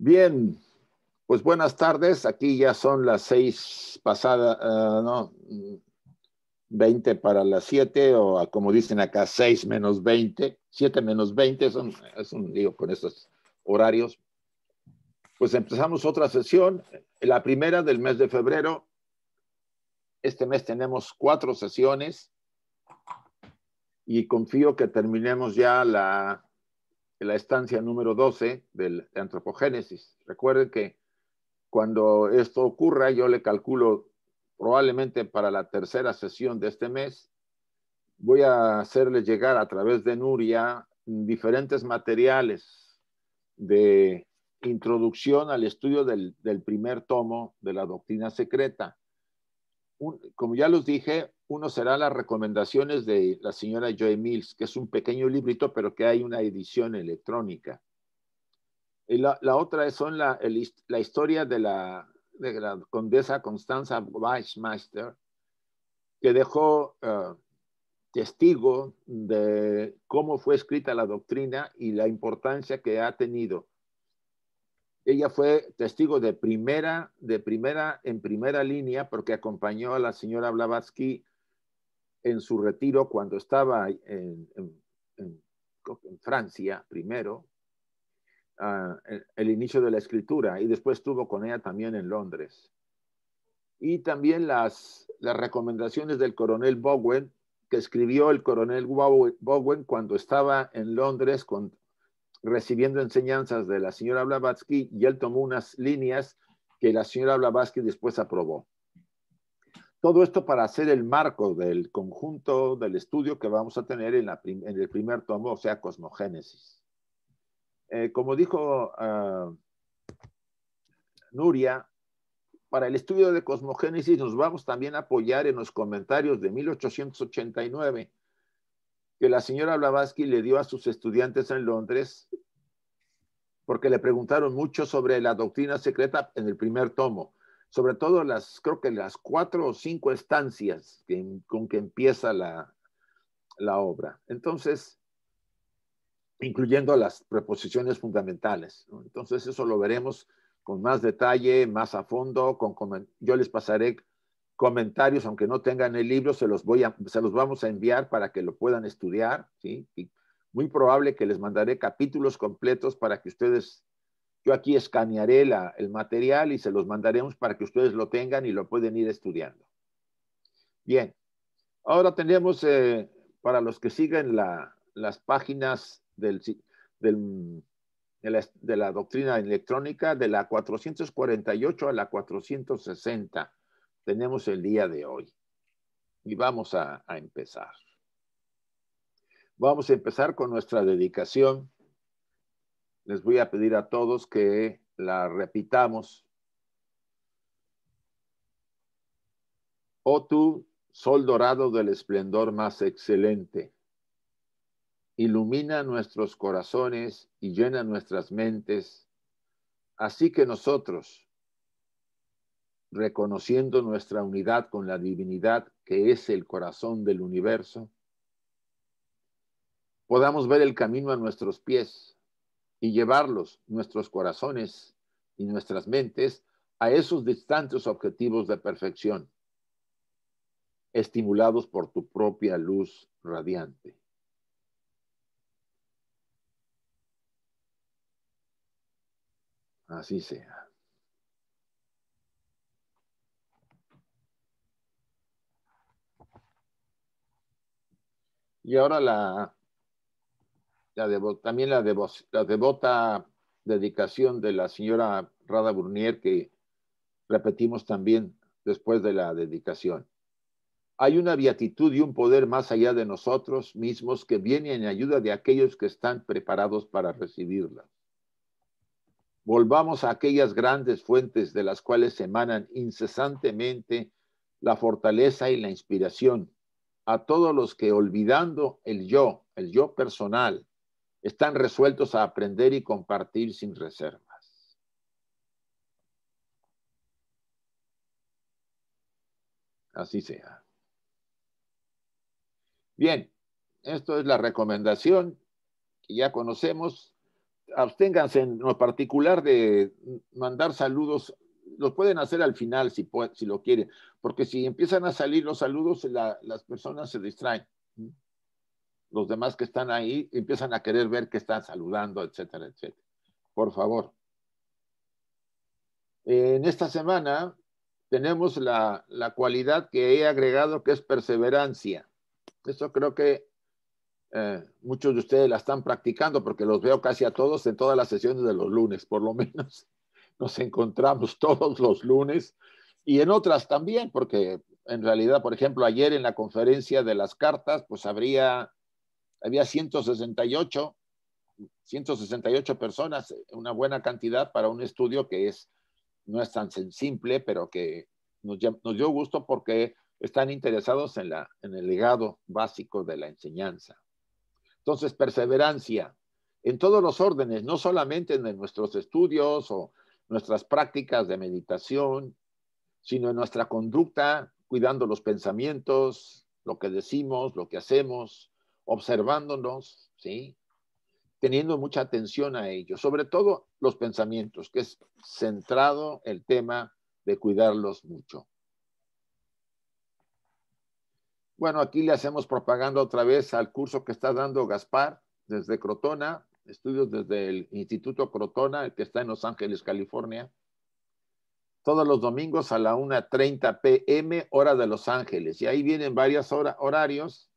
Bien, pues buenas tardes. Aquí ya son las seis pasadas, eh, no, 20 para las siete, o como dicen acá, seis menos veinte, siete menos veinte, son, es un digo, con estos horarios. Pues empezamos otra sesión, la primera del mes de febrero. Este mes tenemos cuatro sesiones y confío que terminemos ya la la estancia número 12 del antropogénesis. Recuerden que cuando esto ocurra, yo le calculo probablemente para la tercera sesión de este mes, voy a hacerle llegar a través de Nuria diferentes materiales de introducción al estudio del, primer tomo de la doctrina secreta. como ya los dije, uno será las recomendaciones de la señora Joy Mills, que es un pequeño librito, pero que hay una edición electrónica. Y la, otra son la, la historia de la, condesa Constanza Weissmeister, que dejó eh, testigo de cómo fue escrita la doctrina y la importancia que ha tenido. Ella fue testigo de primera, de primera, en primera línea, porque acompañó a la señora Blavatsky en su retiro cuando estaba en, Francia primero, ah, el, inicio de la escritura, y después estuvo con ella también en Londres. Y también las, recomendaciones del coronel Bowen, que escribió el coronel Bowen cuando estaba en Londres recibiendo enseñanzas de la señora Blavatsky, y él tomó unas líneas que la señora Blavatsky después aprobó. Todo esto para hacer el marco del conjunto del estudio que vamos a tener en, el primer tomo, o sea, Cosmogénesis. Eh, como dijo ah, Nuria, para el estudio de cosmogénesis nos vamos también a apoyar en los comentarios de 1889 que la señora Blavatsky le dio a sus estudiantes en Londres porque le preguntaron mucho sobre la doctrina secreta en el primer tomo sobre todo las, creo que las cuatro o cinco estancias con que empieza la, obra. Entonces, incluyendo las preposiciones fundamentales. Entonces, eso lo veremos con más detalle, más a fondo. Con, yo les pasaré comentarios, aunque no tengan el libro, se los, voy a, se los vamos a enviar para que lo puedan estudiar. Y muy probable que les mandaré capítulos completos para que ustedes yo aquí escanearé la, el material y se los mandaremos para que ustedes lo tengan y lo pueden ir estudiando. Bien, ahora tenemos eh, para los que siguen las páginas del, de, la, doctrina electrónica de la 448 a la 460. Tenemos el día de hoy y vamos a empezar. Vamos a empezar con nuestra dedicación les voy a pedir a todos que la repitamos. Oh tú, sol dorado del esplendor más excelente, ilumina nuestros corazones y llena nuestras mentes, así que nosotros, reconociendo nuestra unidad con la divinidad que es el corazón del universo, podamos ver el camino a nuestros pies y llevarlos, nuestros corazones y nuestras mentes, a esos distantes objetivos de perfección, estimulados por tu propia luz radiante. Así sea. Y ahora la también la, la devota dedicación de la señora Rada Burnier que repetimos también después de la dedicación. Hay una beatitud y un poder más allá de nosotros mismos que viene en ayuda de aquellos que están preparados para recibirla. Volvamos a aquellas grandes fuentes de las cuales emanan incesantemente la fortaleza y la inspiración a todos los que olvidando el yo, el yo personal, están resueltos a aprender y compartir sin reservas. Así sea. Bien, esto es la recomendación que ya conocemos. Absténganse en lo particular de mandar saludos. Los pueden hacer al final si, si lo quieren, porque si empiezan a salir los saludos, las personas se distraen los demás que están ahí empiezan a querer ver que están saludando, etcétera, etcétera. Por favor. En esta semana tenemos la, la cualidad que he agregado que es perseverancia. Eso creo que eh, muchos de ustedes la están practicando porque los veo casi a todos en todas las sesiones de los lunes, por lo menos nos encontramos todos los lunes y en otras también, porque en realidad, por ejemplo, ayer en la conferencia de las cartas, pues habría había 168, 168 personas, una buena cantidad para un estudio que es, no es tan simple, pero que nos, nos dio gusto porque están interesados en, la, en el legado básico de la enseñanza. Entonces, perseverancia en todos los órdenes, no solamente en nuestros estudios o nuestras prácticas de meditación, sino en nuestra conducta, cuidando los pensamientos, lo que decimos, lo que hacemos, observándonos, ¿sí? teniendo mucha atención a ellos, sobre todo los pensamientos, que es centrado el tema de cuidarlos mucho. Bueno, aquí le hacemos propaganda otra vez al curso que está dando Gaspar desde Crotona, estudios desde el Instituto Crotona, que está en Los Ángeles, California. Todos los domingos a la 1.30 pm, hora de Los Ángeles. Y ahí vienen varios horarios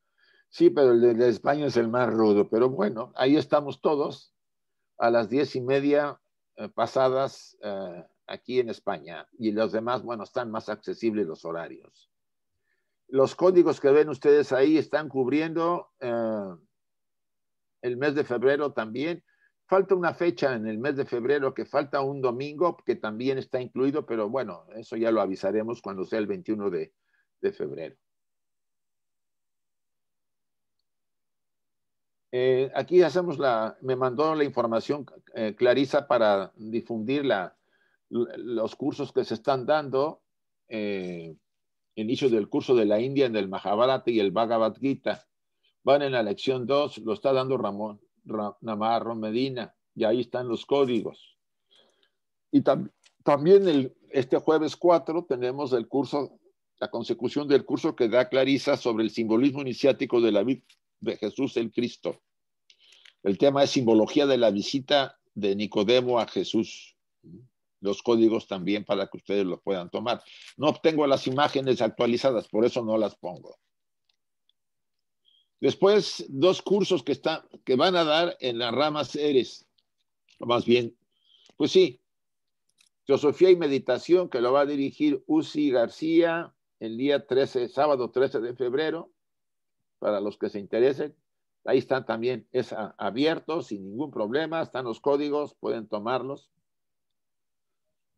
Sí, pero el de, España es el más rudo. Pero bueno, ahí estamos todos a las diez y media eh, pasadas eh, aquí en España. Y los demás, bueno, están más accesibles los horarios. Los códigos que ven ustedes ahí están cubriendo eh, el mes de febrero también. Falta una fecha en el mes de febrero que falta un domingo que también está incluido, pero bueno, eso ya lo avisaremos cuando sea el 21 de febrero. Eh, aquí hacemos la, me mandó la información eh, Clarisa para difundir los cursos que se están dando, eh, inicio del curso de la India en el Mahabharata y el Bhagavad Gita. Van en la lección 2, lo está dando Ramón Navarro Medina, y ahí están los códigos. Y también el, este jueves 4 tenemos el curso, la consecución del curso que da Clarisa sobre el simbolismo iniciático de la, vida de Jesús el Cristo. El tema es simbología de la visita de Nicodemo a Jesús. Los códigos también para que ustedes los puedan tomar. No obtengo las imágenes actualizadas, por eso no las pongo. Después, dos cursos que, está, que van a dar en las ramas Eres. más bien, pues sí, filosofía y Meditación, que lo va a dirigir Uzi García el día 13, sábado 13 de febrero para los que se interesen. Ahí están también, es abierto, sin ningún problema, están los códigos, pueden tomarlos.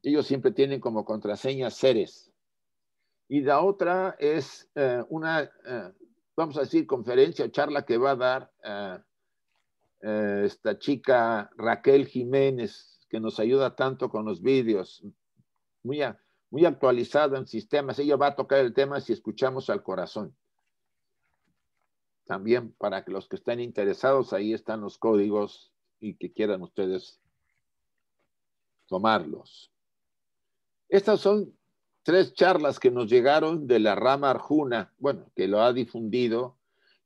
Ellos siempre tienen como contraseña seres. Y la otra es eh, una, eh, vamos a decir, conferencia charla que va a dar eh, esta chica Raquel Jiménez, que nos ayuda tanto con los vídeos, muy, muy actualizada en sistemas. Ella va a tocar el tema si escuchamos al corazón también para que los que estén interesados, ahí están los códigos y que quieran ustedes tomarlos. Estas son tres charlas que nos llegaron de la rama Arjuna, bueno, que lo ha difundido,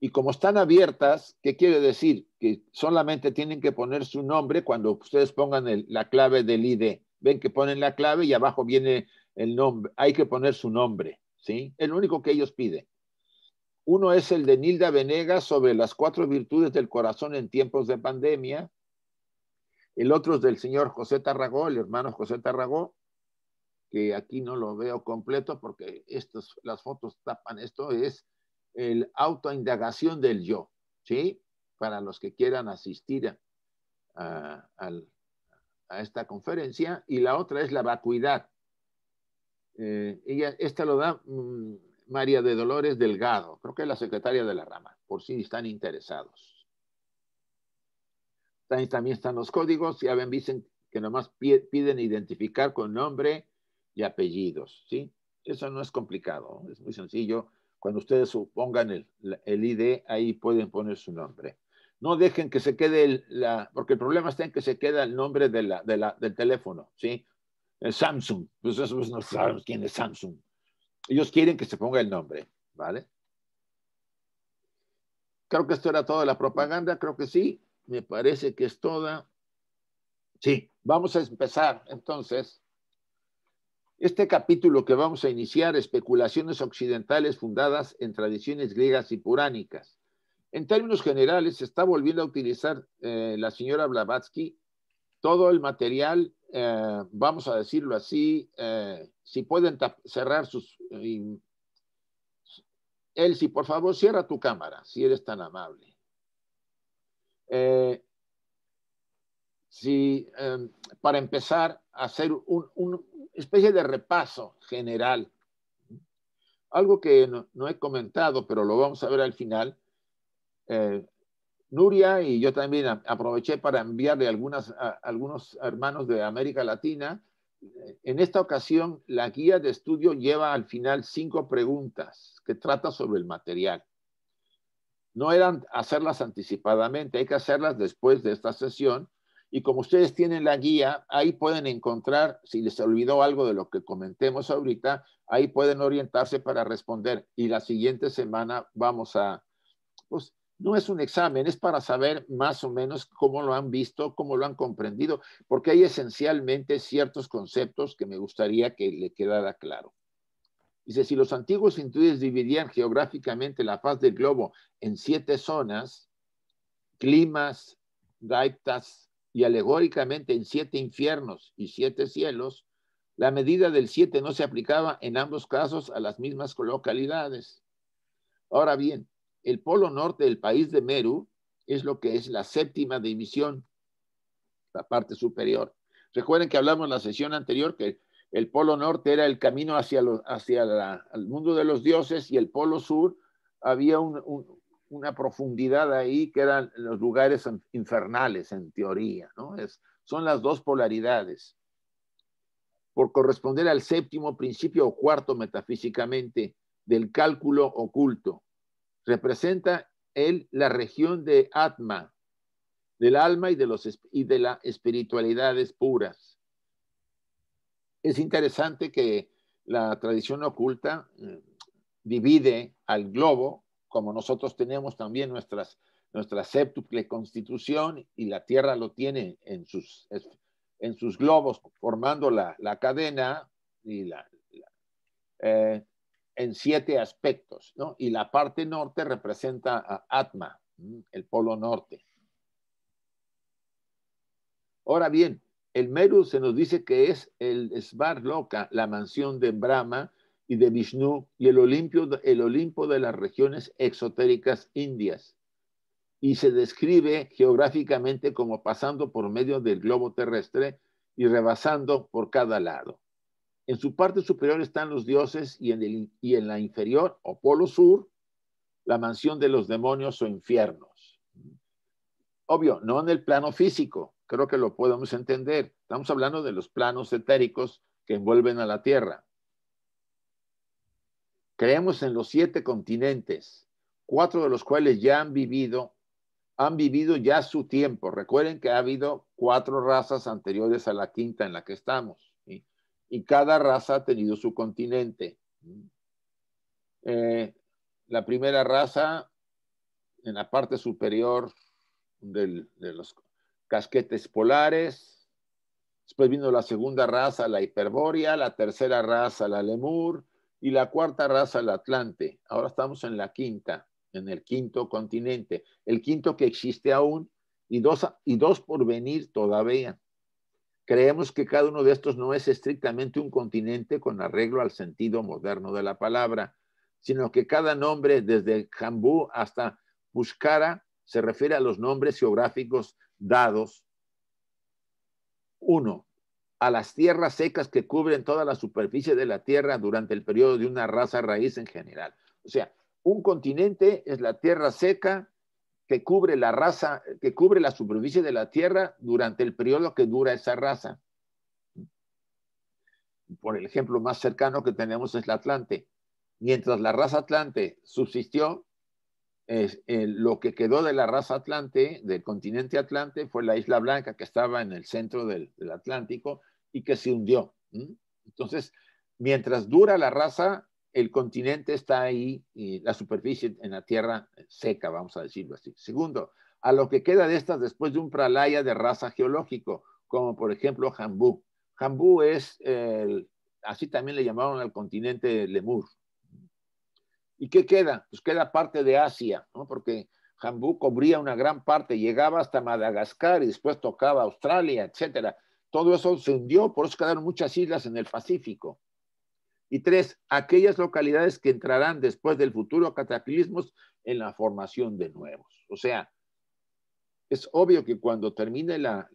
y como están abiertas, ¿qué quiere decir? Que solamente tienen que poner su nombre cuando ustedes pongan la clave del ID. Ven que ponen la clave y abajo viene el nombre, hay que poner su nombre, ¿sí? El único que ellos piden. Uno es el de Nilda Venegas sobre las cuatro virtudes del corazón en tiempos de pandemia. El otro es del señor José Tarragó, el hermano José Tarragó, que aquí no lo veo completo porque las fotos tapan esto, es el autoindagación del yo, ¿sí? Para los que quieran asistir a, esta conferencia. Y la otra es la vacuidad. Eh, ella, esta lo da mm, María de Dolores Delgado, creo que es la secretaria de la rama, por si están interesados. También, están los códigos, ya ven, dicen que nomás piden identificar con nombre y apellidos, ¿sí? Eso no es complicado, es muy sencillo. Cuando ustedes pongan el, ID, ahí pueden poner su nombre. No dejen que se quede, la, porque el problema está en que se queda el nombre de la, de la, del teléfono, ¿sí? Samsung, pues eso es no sabemos quién es Samsung. Ellos quieren que se ponga el nombre, ¿vale? Creo que esto era toda la propaganda, creo que sí. Me parece que es toda. Sí, vamos a empezar entonces. Este capítulo que vamos a iniciar, especulaciones occidentales fundadas en tradiciones griegas y puránicas. En términos generales, se está volviendo a utilizar eh, la señora Blavatsky todo el material eh, vamos a decirlo así, eh, si pueden cerrar sus... Elsie, por favor, cierra tu cámara, si eres tan amable. Eh, si, em, para empezar a hacer una especie de repaso general, algo que no, no, he comentado, pero lo vamos a ver al final, Nuria y yo también aproveché para enviarle algunas, a algunos hermanos de América Latina. En esta ocasión, la guía de estudio lleva al final cinco preguntas que trata sobre el material. No eran hacerlas anticipadamente, hay que hacerlas después de esta sesión. Y como ustedes tienen la guía, ahí pueden encontrar, si les olvidó algo de lo que comentemos ahorita, ahí pueden orientarse para responder. Y la siguiente semana vamos a, pues, no es un examen, es para saber más o menos cómo lo han visto, cómo lo han comprendido, porque hay esencialmente ciertos conceptos que me gustaría que le quedara claro. Dice, si los antiguos hindúes dividían geográficamente la faz del globo en siete zonas, climas, daitas y alegóricamente en siete infiernos y siete cielos, la medida del siete no se aplicaba en ambos casos a las mismas localidades. Ahora bien, el polo norte del país de Meru es lo que es la séptima división, la parte superior. Recuerden que hablamos en la sesión anterior que el polo norte era el camino hacia, hacia el mundo de los dioses y el polo sur había una profundidad ahí que eran los lugares infernales en teoría, Es, son las dos polaridades. Por corresponder al séptimo principio o cuarto metafísicamente del cálculo oculto. Representa él la región de Atma, del alma y de, los, y de las espiritualidades puras. Es interesante que la tradición oculta mm, divide al globo, como nosotros tenemos también nuestras, nuestra séptuple constitución y la Tierra lo tiene en sus, en sus globos, formando la, cadena y la, eh, en siete aspectos, Y la parte norte representa a Atma, el polo norte. Ahora bien, el Meru se nos dice que es el Svar Loka, la mansión de Brahma y de Vishnu, y el, el Olimpo de las regiones exotéricas indias. Y se describe geográficamente como pasando por medio del globo terrestre y rebasando por cada lado. En su parte superior están los dioses y en, y en la inferior, o polo sur, la mansión de los demonios o infiernos. Obvio, no en el plano físico, creo que lo podemos entender. Estamos hablando de los planos etéricos que envuelven a la Tierra. Creemos en los siete continentes, cuatro de los cuales ya han vivido, han vivido ya su tiempo. Recuerden que ha habido cuatro razas anteriores a la quinta en la que estamos y cada raza ha tenido su continente. Eh, la primera raza, en la parte superior de los casquetes polares, después vino la segunda raza, la hiperbórea, la tercera raza, la lemur, y la cuarta raza, el atlante. Ahora estamos en la quinta, en el quinto continente, el quinto que existe aún y dos, y dos por venir todavía. Creemos que cada uno de estos no es estrictamente un continente con arreglo al sentido moderno de la palabra, sino que cada nombre, desde Jambú hasta Pushkara, se refiere a los nombres geográficos dados. Uno, a las tierras secas que cubren toda la superficie de la tierra durante el periodo de una raza raíz en general. O sea, un continente es la tierra seca que cubre la raza, que cubre la superficie de la Tierra durante el periodo que dura esa raza. Por el ejemplo más cercano que tenemos es la Atlante. Mientras la raza Atlante subsistió, eh, lo que quedó de la raza Atlante, del continente Atlante, fue la Isla Blanca que estaba en el centro del, Atlántico y que se hundió. Entonces, mientras dura la raza, el continente está ahí y la superficie en la tierra seca, vamos a decirlo así. Segundo, a lo que queda de estas después de un pralaya de raza geológico, como por ejemplo Jambú. Jambú es, así también le llamaron al continente Lemur. ¿Y qué queda? Pues queda parte de Asia, porque Jambú cubría una gran parte, llegaba hasta Madagascar y después tocaba Australia, etcétera. Todo eso se hundió, por eso quedaron muchas islas en el Pacífico. Y tres, aquellas localidades que entrarán después del futuro cataclismos en la formación de nuevos. O sea, es obvio que cuando termine la,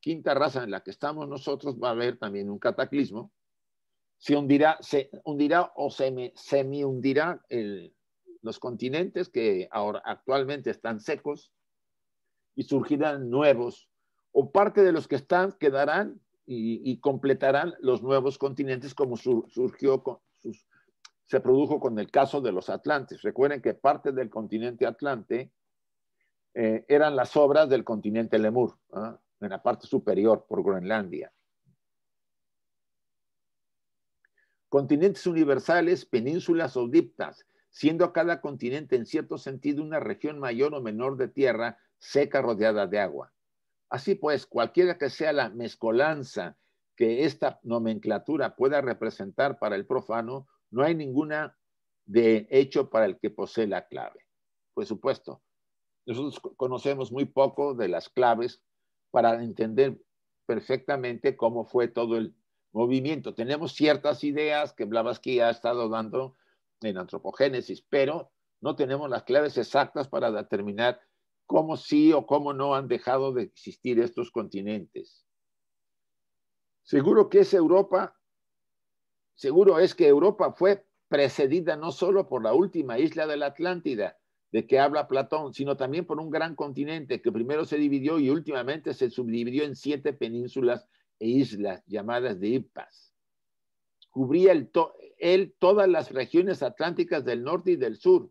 quinta raza en la que estamos nosotros va a haber también un cataclismo. Se hundirá, se hundirá o se semi hundirá los continentes que ahora actualmente están secos y surgirán nuevos o parte de los que están quedarán y, completarán los nuevos continentes como surgió con sus, se produjo con el caso de los atlantes. Recuerden que parte del continente atlante eh, eran las obras del continente Lemur, ¿ah? en la parte superior por Groenlandia. Continentes universales, penínsulas o diptas, siendo cada continente en cierto sentido una región mayor o menor de tierra seca rodeada de agua. Así pues, cualquiera que sea la mezcolanza que esta nomenclatura pueda representar para el profano, no hay ninguna de hecho para el que posee la clave. Por supuesto, nosotros conocemos muy poco de las claves para entender perfectamente cómo fue todo el movimiento. Tenemos ciertas ideas que Blavatsky ha estado dando en antropogénesis, pero no tenemos las claves exactas para determinar cómo sí o cómo no han dejado de existir estos continentes. Seguro que es Europa, seguro es que Europa fue precedida no solo por la última isla de la Atlántida, de que habla Platón, sino también por un gran continente que primero se dividió y últimamente se subdividió en siete penínsulas e islas llamadas de Ipas. Cubría el él todas las regiones atlánticas del norte y del sur,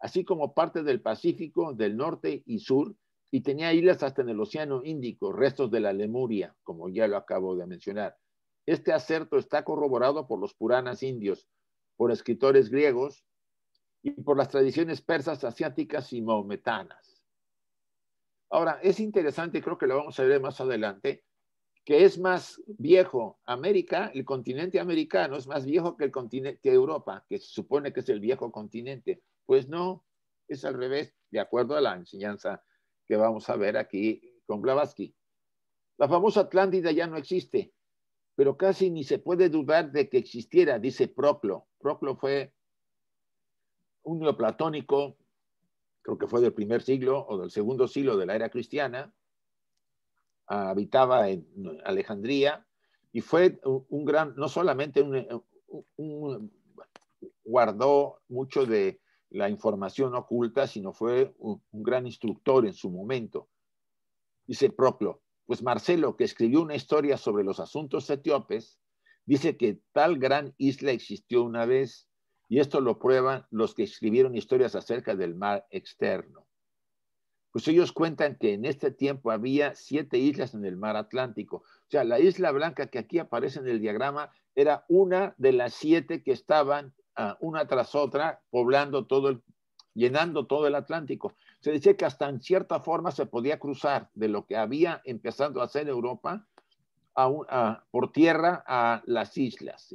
así como parte del Pacífico, del norte y sur, y tenía islas hasta en el Océano Índico, restos de la Lemuria, como ya lo acabo de mencionar. Este acerto está corroborado por los Puranas indios, por escritores griegos y por las tradiciones persas, asiáticas y maometanas. Ahora, es interesante, creo que lo vamos a ver más adelante, que es más viejo América, el continente americano es más viejo que el continente que Europa, que se supone que es el viejo continente. Pues no, es al revés, de acuerdo a la enseñanza que vamos a ver aquí con Blavatsky. La famosa Atlántida ya no existe, pero casi ni se puede dudar de que existiera, dice Proclo. Proclo fue un neoplatónico, creo que fue del primer siglo o del segundo siglo de la era cristiana, habitaba en Alejandría y fue un gran, no solamente guardó mucho de la información oculta, sino fue un, gran instructor en su momento. Dice Proclo, pues Marcelo, que escribió una historia sobre los asuntos etíopes, dice que tal gran isla existió una vez y esto lo prueban los que escribieron historias acerca del mar externo. Pues ellos cuentan que en este tiempo había siete islas en el mar Atlántico. O sea, la isla blanca que aquí aparece en el diagrama era una de las siete que estaban una tras otra, poblando todo el, llenando todo el Atlántico. Se decía que hasta en cierta forma se podía cruzar de lo que había empezando a hacer Europa por tierra a las islas.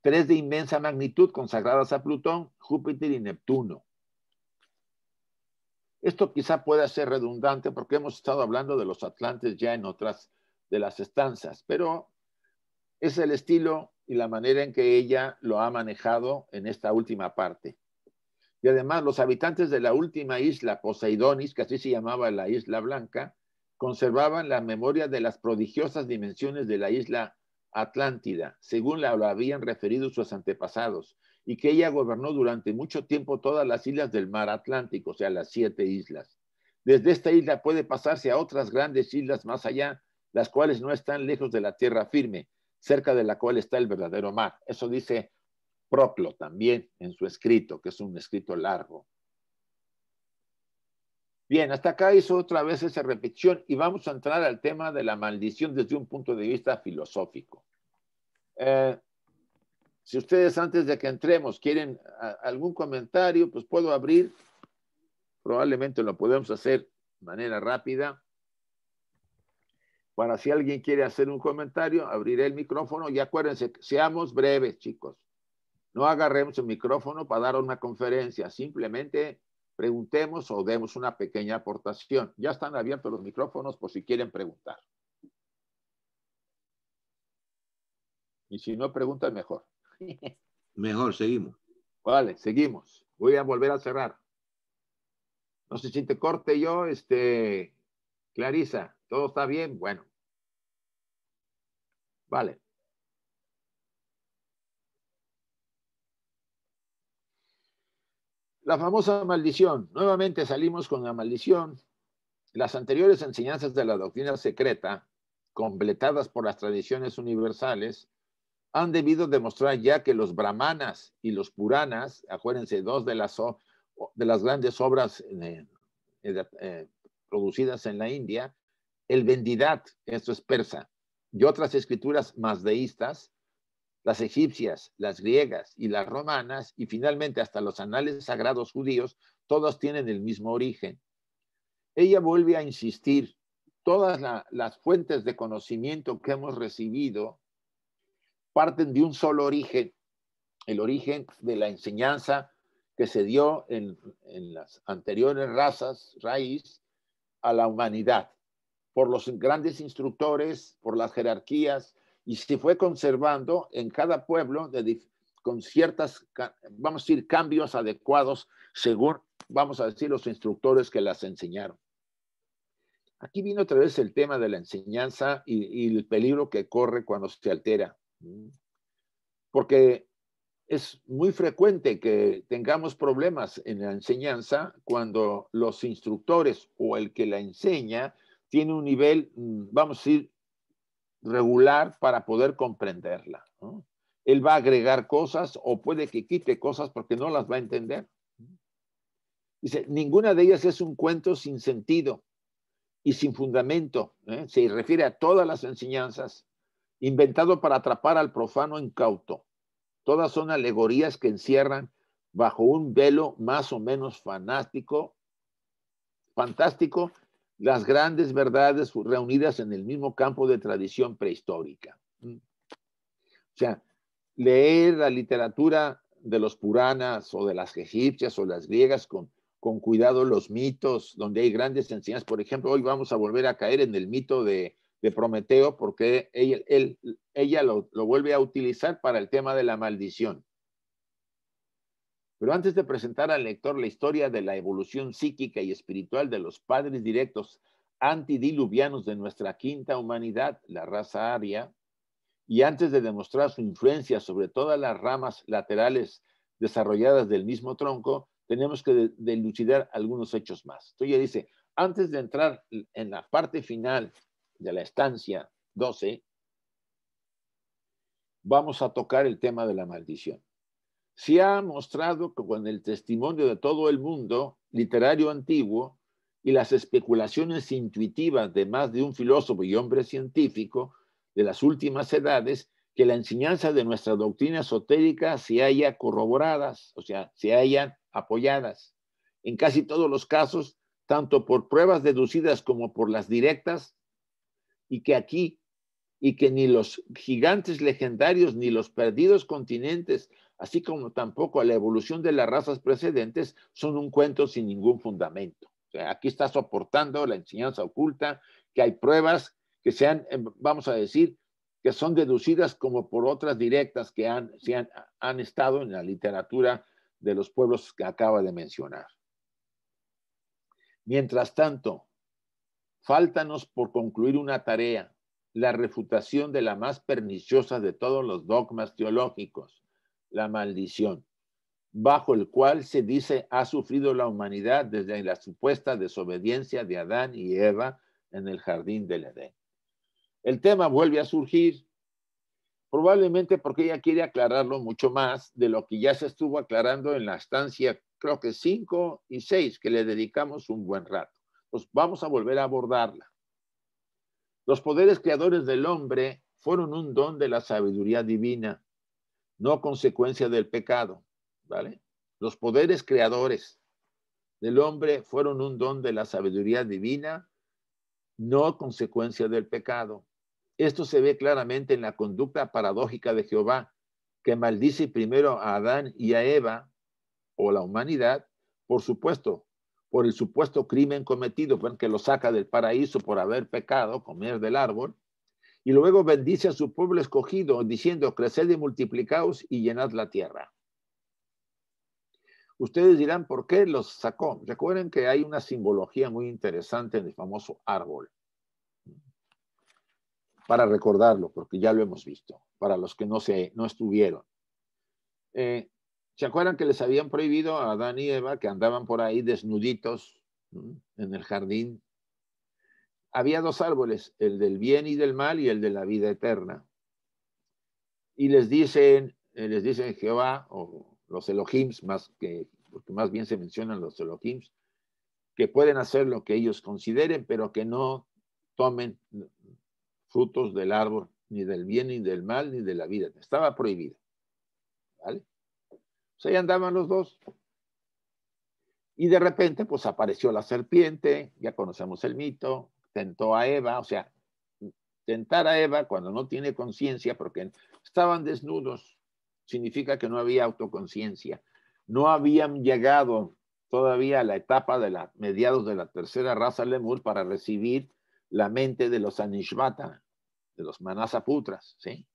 Tres de inmensa magnitud consagradas a Plutón, Júpiter y Neptuno. Esto quizá pueda ser redundante porque hemos estado hablando de los Atlantes ya en otras de las estanzas, pero es el estilo y la manera en que ella lo ha manejado en esta última parte. Y además los habitantes de la última isla, Poseidonis, que así se llamaba la Isla Blanca, conservaban la memoria de las prodigiosas dimensiones de la isla Atlántida, según la lo habían referido sus antepasados, y que ella gobernó durante mucho tiempo todas las islas del mar Atlántico, o sea, las siete islas. Desde esta isla puede pasarse a otras grandes islas más allá, las cuales no están lejos de la tierra firme, cerca de la cual está el verdadero mar. Eso dice Proclo también en su escrito, que es un escrito largo. Bien, hasta acá hizo otra vez esa repetición y vamos a entrar al tema de la maldición desde un punto de vista filosófico. Eh, si ustedes antes de que entremos quieren algún comentario, pues puedo abrir, probablemente lo podemos hacer de manera rápida para si alguien quiere hacer un comentario, abriré el micrófono y acuérdense, seamos breves, chicos. No agarremos el micrófono para dar una conferencia, simplemente preguntemos o demos una pequeña aportación. Ya están abiertos los micrófonos por si quieren preguntar. Y si no preguntan, mejor. Mejor, seguimos. Vale, seguimos. Voy a volver a cerrar. No sé si te corte yo, este, Clarisa. ¿Todo está bien? Bueno. Vale. La famosa maldición. Nuevamente salimos con la maldición. Las anteriores enseñanzas de la doctrina secreta, completadas por las tradiciones universales, han debido demostrar ya que los brahmanas y los puranas, acuérdense, dos de las, de las grandes obras eh, eh, eh, producidas en la India, el Vendidad, esto es persa, y otras escrituras más deístas, las egipcias, las griegas y las romanas, y finalmente hasta los anales sagrados judíos, todos tienen el mismo origen. Ella vuelve a insistir, todas las fuentes de conocimiento que hemos recibido parten de un solo origen, el origen de la enseñanza que se dio en las anteriores razas, raíz, a la humanidad por los grandes instructores, por las jerarquías, y se fue conservando en cada pueblo con ciertas, vamos a decir, cambios adecuados según, vamos a decir, los instructores que las enseñaron. Aquí vino otra vez el tema de la enseñanza y el peligro que corre cuando se altera, porque es muy frecuente que tengamos problemas en la enseñanza cuando los instructores o el que la enseña tiene un nivel, mm, vamos a decir, regular para poder comprenderla. Él va a agregar cosas o puede que quite cosas porque no las va a entender. Dice, ninguna de ellas es un cuento sin sentido y sin fundamento. ¿eh? Se refiere a todas las enseñanzas, inventado para atrapar al profano incauto. Todas son alegorías que encierran bajo un velo más o menos fantástico, fantástico, las grandes verdades reunidas en el mismo campo de tradición prehistórica. Mm. O sea, leer la literatura de los puranas o de las egipcias o las griegas con, cuidado los mitos, donde hay grandes enseñanzas. Por ejemplo, hoy vamos a volver a caer en el mito de, Prometeo porque ella lo vuelve a utilizar para el tema de la maldición. Pero antes de presentar al lector la historia de la evolución psíquica y espiritual de los padres directos antidiluvianos de nuestra quinta humanidad, la raza aria, y antes de demostrar su influencia sobre todas las ramas laterales desarrolladas del mismo tronco, tenemos que delucidar algunos hechos más. Entonces ya dice, antes de entrar en la parte final de la estancia 12, vamos a tocar el tema de la maldición se ha mostrado que con el testimonio de todo el mundo literario antiguo y las especulaciones intuitivas de más de un filósofo y hombre científico de las últimas edades, que la enseñanza de nuestra doctrina esotérica se haya corroboradas, o sea, se hayan apoyadas. En casi todos los casos, tanto por pruebas deducidas como por las directas, y que aquí, y que ni los gigantes legendarios ni los perdidos continentes así como tampoco a la evolución de las razas precedentes, son un cuento sin ningún fundamento. aquí está soportando la enseñanza oculta, que hay pruebas que sean, em, vamos a decir, que son deducidas como por otras directas que han, han, han estado en la literatura de los pueblos que acaba de mencionar. Mientras tanto, faltanos por concluir una tarea, la refutación de la más perniciosa de todos los dogmas teológicos, la maldición, bajo el cual se dice ha sufrido la humanidad desde la supuesta desobediencia de Adán y Eva en el jardín del Edén. El tema vuelve a surgir, probablemente porque ella quiere aclararlo mucho más de lo que ya se estuvo aclarando en la estancia, creo que 5 y 6, que le dedicamos un buen rato. Pues vamos a volver a abordarla. Los poderes creadores del hombre fueron un don de la sabiduría divina no consecuencia del pecado, ¿vale? Los poderes creadores del hombre fueron un don de la sabiduría divina, no consecuencia del pecado. Esto se ve claramente en la conducta paradójica de Jehová, que maldice primero a Adán y a Eva, o la humanidad, por supuesto, por el supuesto crimen cometido, pues, que lo saca del paraíso por haber pecado, comer del árbol, y luego bendice a su pueblo escogido, diciendo, creced y multiplicaos y llenad la tierra. Ustedes dirán, ¿por qué los sacó? Recuerden que hay una simbología muy interesante en el famoso árbol. Para recordarlo, porque ya lo hemos visto, para los que no, se, no estuvieron. Eh, ¿Se acuerdan que les habían prohibido a Adán y Eva que andaban por ahí desnuditos en el jardín había dos árboles, el del bien y del mal y el de la vida eterna. Y les dicen, eh, les dicen Jehová o los Elohims, más que, porque más bien se mencionan los Elohims, que pueden hacer lo que ellos consideren, pero que no tomen frutos del árbol, ni del bien, ni del mal, ni de la vida. Estaba prohibido. ¿Vale? Pues ahí andaban los dos. Y de repente, pues apareció la serpiente, ya conocemos el mito, tentó a Eva, o sea, tentar a Eva cuando no tiene conciencia, porque estaban desnudos, significa que no había autoconciencia, no habían llegado todavía a la etapa de la, mediados de la tercera raza Lemur para recibir la mente de los Anishvata, de los Manasaputras, ¿sí?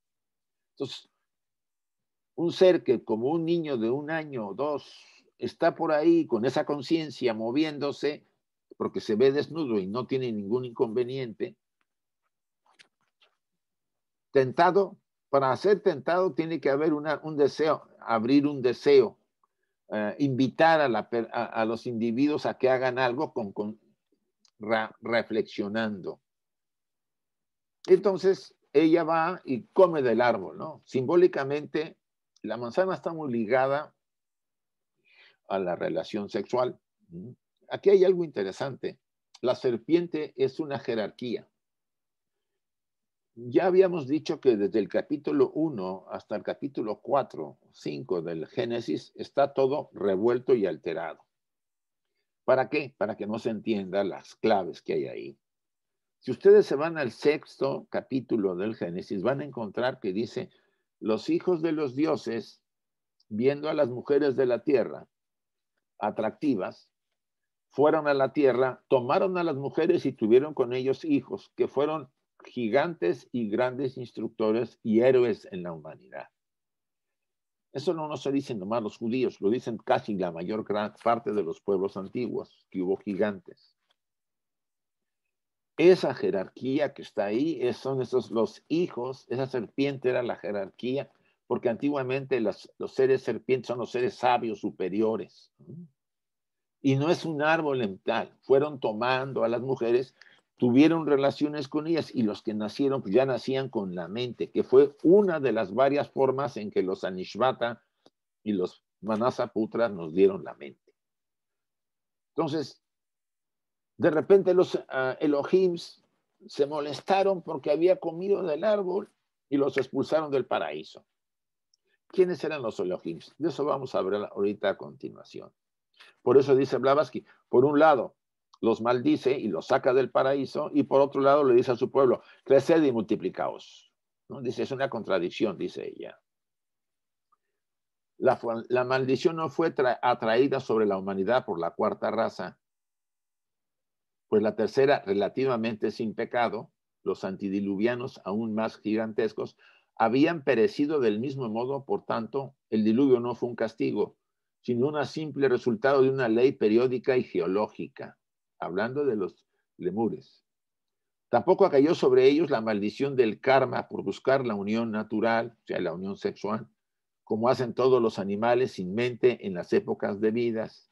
Entonces, un ser que como un niño de un año o dos está por ahí con esa conciencia moviéndose, porque se ve desnudo y no tiene ningún inconveniente, tentado, para ser tentado tiene que haber un deseo, abrir un deseo, eh, invitar a, los individuos a que hagan algo con, reflexionando. Entonces, ella va y come del árbol, ¿no? Simbólicamente, la manzana está muy ligada a la relación sexual aquí hay algo interesante. La serpiente es una jerarquía. Ya habíamos dicho que desde el capítulo 1 hasta el capítulo 4, 5 del Génesis está todo revuelto y alterado. ¿Para qué? Para que no se entienda las claves que hay ahí. Si ustedes se van al sexto capítulo del Génesis, van a encontrar que dice, los hijos de los dioses, viendo a las mujeres de la tierra atractivas, fueron a la tierra, tomaron a las mujeres y tuvieron con ellos hijos, que fueron gigantes y grandes instructores y héroes en la humanidad. Eso no nos lo dicen nomás los judíos, lo dicen casi la mayor gran parte de los pueblos antiguos, que hubo gigantes. Esa jerarquía que está ahí son esos los hijos, esa serpiente era la jerarquía, porque antiguamente los seres serpientes son los seres sabios superiores. Y no es un árbol mental. Fueron tomando a las mujeres, tuvieron relaciones con ellas y los que nacieron pues, ya nacían con la mente, que fue una de las varias formas en que los Anishvata y los Manasaputras nos dieron la mente. Entonces, de repente los ah, Elohims se molestaron porque había comido del árbol y los expulsaron del paraíso. ¿Quiénes eran los Elohims? De eso vamos a hablar ahorita a continuación. Por eso dice Blavatsky, por un lado, los maldice y los saca del paraíso, y por otro lado le dice a su pueblo, creced y multiplicaos. Dice, es una contradicción, dice ella. La, la maldición no fue atraída sobre la humanidad por la cuarta raza, pues la tercera, relativamente sin pecado, los antidiluvianos aún más gigantescos, habían perecido del mismo modo, por tanto, el diluvio no fue un castigo, sino un simple resultado de una ley periódica y geológica, hablando de los lemures. Tampoco cayó sobre ellos la maldición del karma por buscar la unión natural, o sea, la unión sexual, como hacen todos los animales sin mente en las épocas vidas,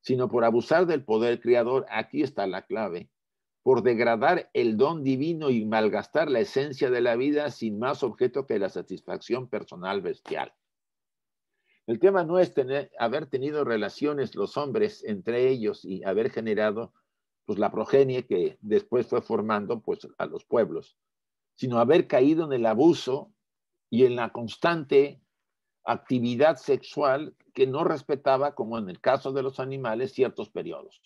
sino por abusar del poder creador, aquí está la clave, por degradar el don divino y malgastar la esencia de la vida sin más objeto que la satisfacción personal bestial. El tema no es tener, haber tenido relaciones los hombres entre ellos y haber generado pues, la progenie que después fue formando pues, a los pueblos, sino haber caído en el abuso y en la constante actividad sexual que no respetaba, como en el caso de los animales, ciertos periodos.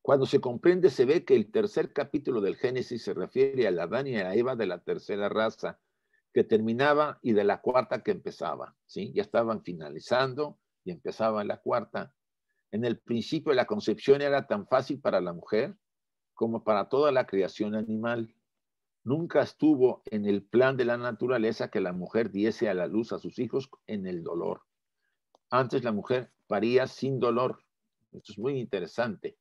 Cuando se comprende, se ve que el tercer capítulo del Génesis se refiere a la Adán y a Eva de la tercera raza, que terminaba y de la cuarta que empezaba, ¿sí? Ya estaban finalizando y empezaba la cuarta. En el principio la concepción era tan fácil para la mujer como para toda la creación animal. Nunca estuvo en el plan de la naturaleza que la mujer diese a la luz a sus hijos en el dolor. Antes la mujer paría sin dolor. Esto es muy interesante.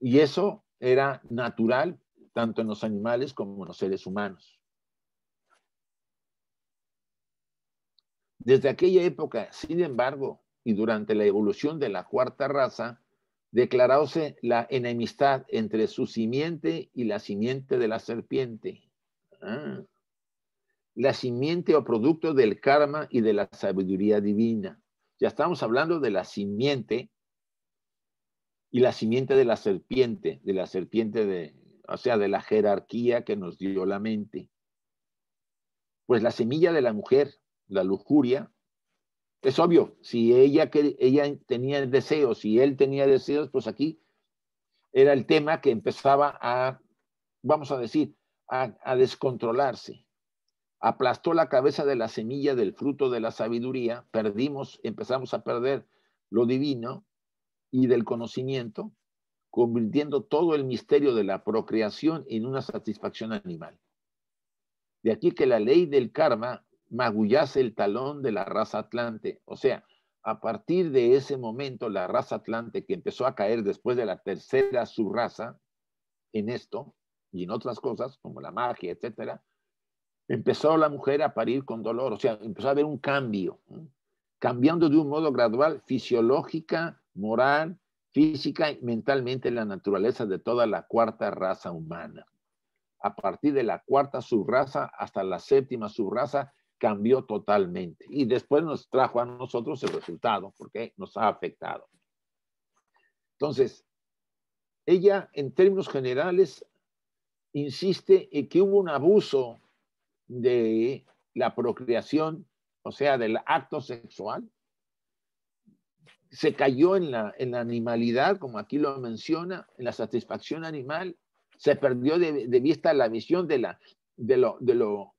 Y eso era natural tanto en los animales como en los seres humanos. Desde aquella época, sin embargo, y durante la evolución de la cuarta raza, declaróse la enemistad entre su simiente y la simiente de la serpiente. Ah. La simiente o producto del karma y de la sabiduría divina. Ya estamos hablando de la simiente y la simiente de la serpiente, de la serpiente de, o sea, de la jerarquía que nos dio la mente. Pues la semilla de la mujer, la lujuria. Es obvio, si ella, que, ella tenía deseos, y él tenía deseos, pues aquí era el tema que empezaba a, vamos a decir, a descontrolarse aplastó la cabeza de la semilla del fruto de la sabiduría, perdimos, empezamos a perder lo divino y del conocimiento, convirtiendo todo el misterio de la procreación en una satisfacción animal. De aquí que la ley del karma magullase el talón de la raza atlante. O sea, a partir de ese momento, la raza atlante que empezó a caer después de la tercera subraza en esto y en otras cosas, como la magia, etcétera, empezó la mujer a parir con dolor. O sea, empezó a haber un cambio, cambiando de un modo gradual, fisiológica, moral, física y mentalmente la naturaleza de toda la cuarta raza humana. A partir de la cuarta subraza hasta la séptima subraza, cambió totalmente y después nos trajo a nosotros el resultado porque nos ha afectado. Entonces, ella en términos generales insiste en que hubo un abuso de la procreación, o sea, del acto sexual. Se cayó en la, en la animalidad, como aquí lo menciona, en la satisfacción animal. Se perdió de, vista la visión de, la, de, lo, de, lo,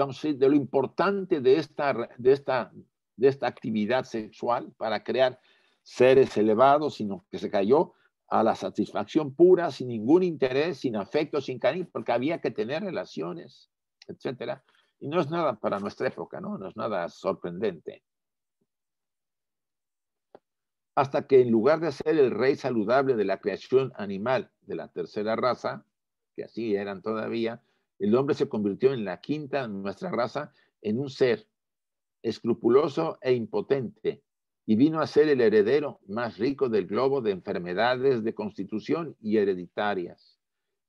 vamos a decir, de lo importante de esta, de esta, actividad sexual para crear seres elevados, sino que se cayó a la satisfacción pura, sin ningún interés, sin afecto, sin cariño, porque había que tener relaciones, etcétera. Y no es nada para nuestra época, ¿no? No es nada sorprendente. Hasta que en lugar de ser el rey saludable de la creación animal de la tercera raza, que así eran todavía, el hombre se convirtió en la quinta de nuestra raza en un ser escrupuloso e impotente y vino a ser el heredero más rico del globo de enfermedades de constitución y hereditarias,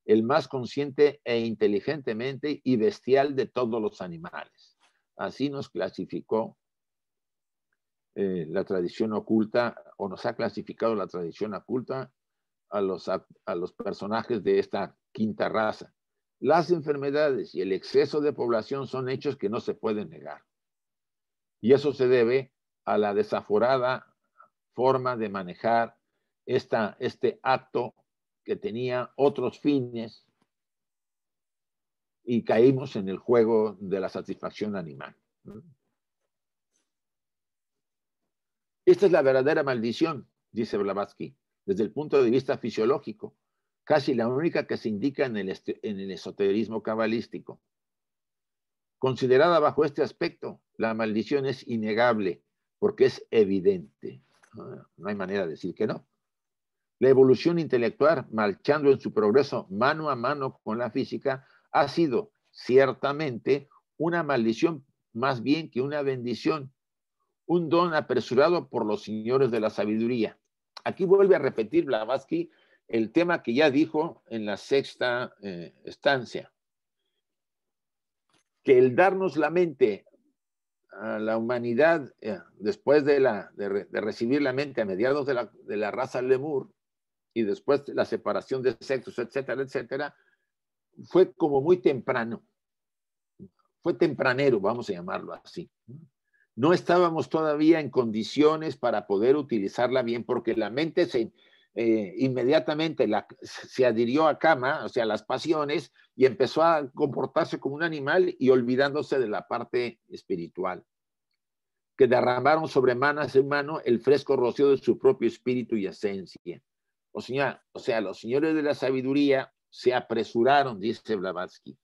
el más consciente e inteligentemente y bestial de todos los animales. Así nos clasificó eh, la tradición oculta o nos ha clasificado la tradición oculta a los, a los personajes de esta quinta raza. Las enfermedades y el exceso de población son hechos que no se pueden negar. Y eso se debe a la desaforada forma de manejar este acto que tenía otros fines y caímos en el juego de la satisfacción animal. Esta es la verdadera maldición, dice Blavatsky, desde el punto de vista fisiológico, casi la única que se indica en el, esoterismo cabalístico. Considerada bajo este aspecto, la maldición es innegable porque es evidente. Ah, no hay manera de decir que no. La evolución intelectual, marchando en su progreso mano a mano con la física, ha sido ciertamente una maldición más bien que una bendición, un don apresurado por los señores de la sabiduría. Aquí vuelve a repetir Blavatsky el tema que ya dijo en la sexta eh, estancia, que el darnos la mente a la humanidad eh, después de, la, de, recibir la mente a mediados de la, de la raza Lemur y después la separación de sexos, etcétera, etcétera, fue como muy temprano. Fue tempranero, vamos a llamarlo así. No estábamos todavía en condiciones para poder utilizarla bien porque la mente se, eh, inmediatamente se adhirió a cama, o sea, las pasiones, y empezó a comportarse como un animal y olvidándose de la parte espiritual. Que derramaron sobre manas en mano el fresco rocío de su propio espíritu y esencia. O sea, o sea los señores de la sabiduría se apresuraron, dice Blavatsky.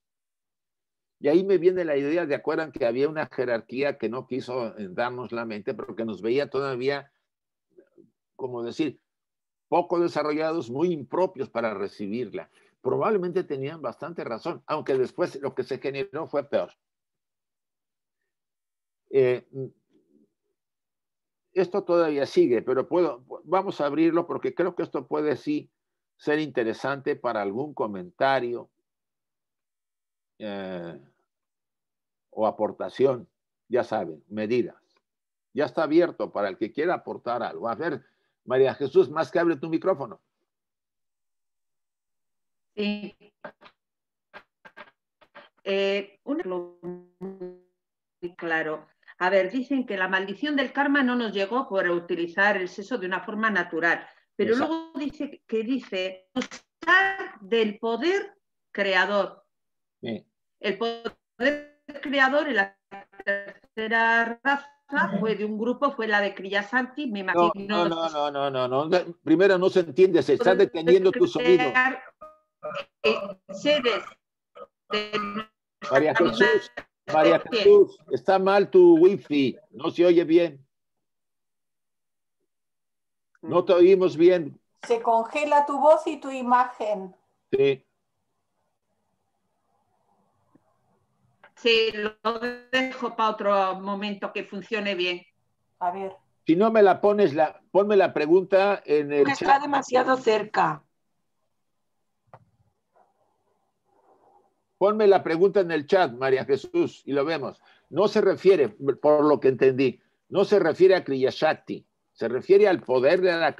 Y ahí me viene la idea, ¿de acuerdan que había una jerarquía que no quiso eh, darnos la mente, pero que nos veía todavía, como decir, poco desarrollados, muy impropios para recibirla. Probablemente tenían bastante razón, aunque después lo que se generó fue peor. Eh, esto todavía sigue, pero puedo, vamos a abrirlo porque creo que esto puede sí ser interesante para algún comentario eh, o aportación. Ya saben, medidas. Ya está abierto para el que quiera aportar algo. A ver, María Jesús, más que abre tu micrófono. Sí. Eh, claro. A ver, dicen que la maldición del karma no nos llegó por utilizar el sexo de una forma natural, pero luego dice que dice del poder creador. El poder creador en la tercera raza fue de un grupo, fue la de Crillasanti, me imagino. No, no, no, no, no, no, Primero no se entiende, se está deteniendo tu sonido. Eh, María Jesús, María Jesús, está mal tu wifi, no se oye bien. Mm. No te oímos bien. Se congela tu voz y tu imagen. Sí. Sí, lo de para otro momento que funcione bien. A ver. Si no me la pones, la, ponme la pregunta en el. chat está demasiado cerca. Ponme la pregunta en el chat, María Jesús, y lo vemos. No se refiere, por lo que entendí, no se refiere a Kriyashati. se refiere al poder de, la,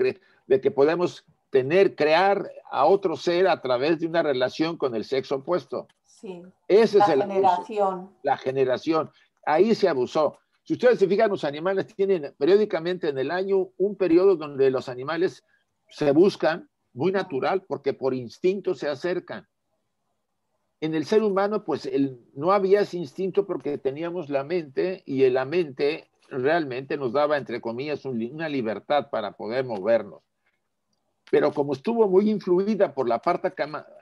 de que podemos tener, crear a otro ser a través de una relación con el sexo opuesto. Sí. esa es la generación. la generación. Ahí se abusó. Si ustedes se fijan, los animales tienen periódicamente en el año un periodo donde los animales se buscan, muy natural, porque por instinto se acercan. En el ser humano, pues no había ese instinto porque teníamos la mente y la mente realmente nos daba, entre comillas, una libertad para poder movernos. Pero como estuvo muy influida por la parte